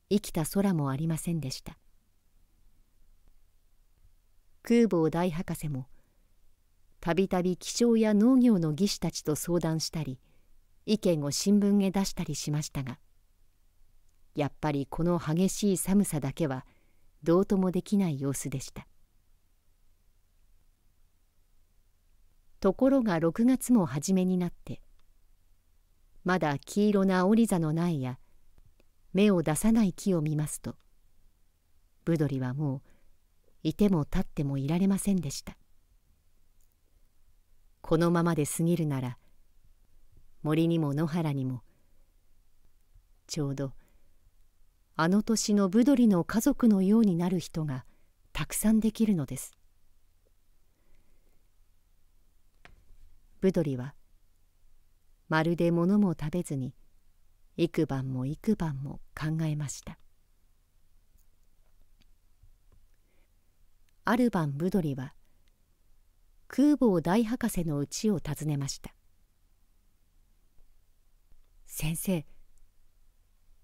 生きた空もありませんでした空母大博士もたびたび気象や農業の技師たちと相談したり意見を新聞へ出したりしましたがやっぱりこの激しい寒さだけはどうともできない様子でしたところが6月も初めになってまだ黄色な織座の苗や芽を出さない木を見ますとブドリはもういても立ってもいられませんでしたこのままで過ぎるなら森にも野原にもちょうど「あの年のブドリの家族のようになる人がたくさんできるのですブドリはまるで物も食べずに幾晩も幾晩も考えましたある晩ブドリは空母大博士のうちを訪ねました先生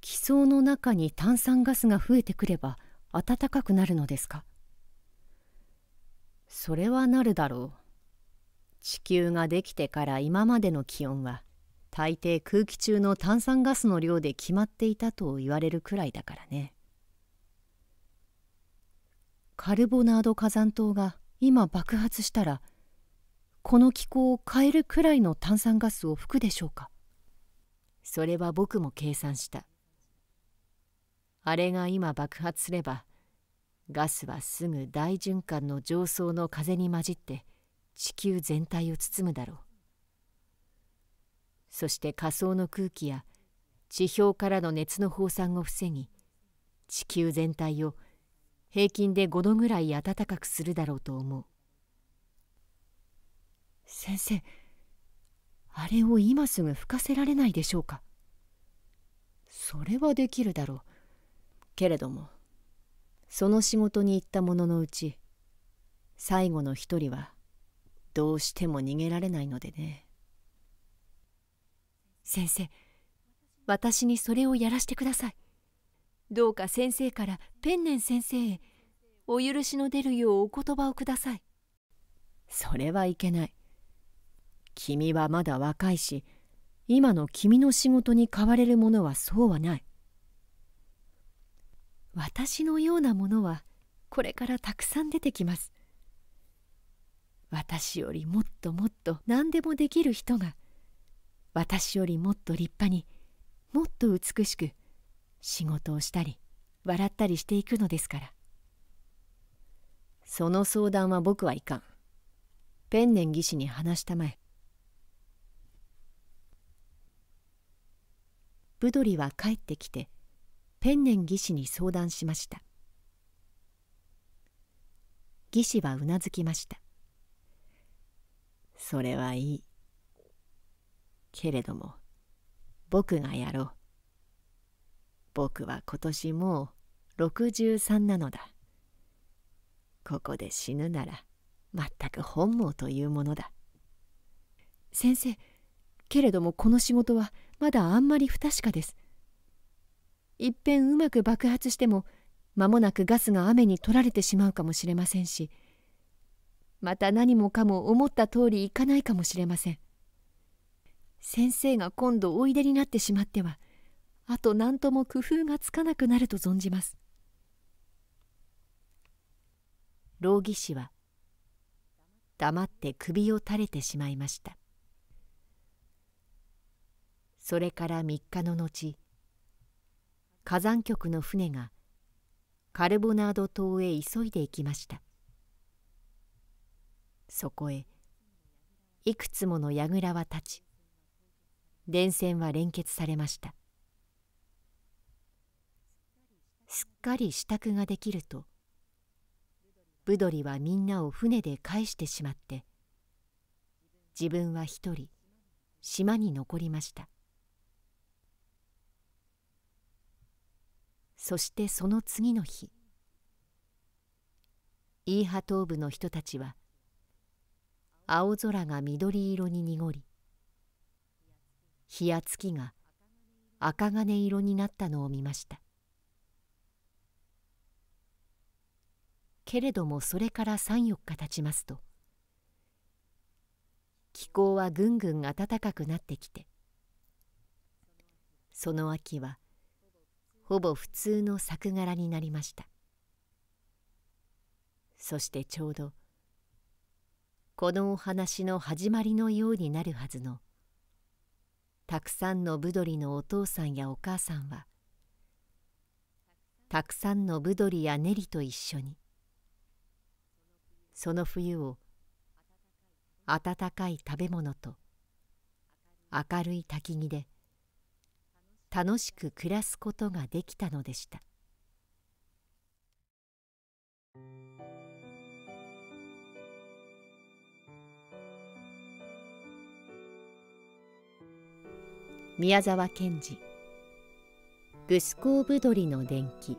気層の中に炭酸ガスが増えてくれば暖かくなるのですかそれはなるだろう地球ができてから今までの気温は大抵空気中の炭酸ガスの量で決まっていたと言われるくらいだからねカルボナード火山島が今爆発したらこの気候を変えるくらいの炭酸ガスを吹くでしょうかそれは僕も計算したあれが今爆発すればガスはすぐ大循環の上層の風に混じって地球全体を包むだろうそして仮想の空気や地表からの熱の放散を防ぎ地球全体を平均で5度ぐらい暖かくするだろうと思う先生あれを今すぐ吹かせられないでしょうかそれはできるだろうけれどもその仕事に行った者のうち最後の一人はどうしても逃げられないのでね先生私にそれをやらしてくださいどうか先生からペンネン先生へお許しの出るようお言葉をくださいそれはいけない君はまだ若いし今の君の仕事に変われるものはそうはない私のようなものはこれからたくさん出てきます私よりもっともっと何でもできる人が私よりもっと立派にもっと美しく仕事をしたり笑ったりしていくのですからその相談は僕はいかんペンネン技師に話したまえブドリは帰ってきて天然技師に相談しました技師はうなずきましたそれはいいけれども僕がやろう僕は今年もう63なのだここで死ぬなら全く本望というものだ先生けれどもこの仕事はまだあんまり不確かですいっぺんうまく爆発しても間もなくガスが雨に取られてしまうかもしれませんしまた何もかも思った通りいかないかもしれません先生が今度おいでになってしまってはあと何とも工夫がつかなくなると存じます老技師は黙って首を垂れてしまいましたそれから3日の後火山局の船がカルボナード島へ急いで行きましたそこへいくつもの櫓は立ち電線は連結されましたすっかり支度ができるとブドリはみんなを船で返してしまって自分は一人島に残りましたそしてその次の日イーハ東部の人たちは青空が緑色に濁り日や月が赤金色になったのを見ましたけれどもそれから34日経ちますと気候はぐんぐん暖かくなってきてその秋はほぼ普通の作柄になりましたそしてちょうどこのお話の始まりのようになるはずのたくさんのブドリのお父さんやお母さんはたくさんのブドリやネリと一緒にその冬を温かい食べ物と明るい焚きで楽しく暮らすことができたのでした宮沢賢治「グスコーブドリの伝記」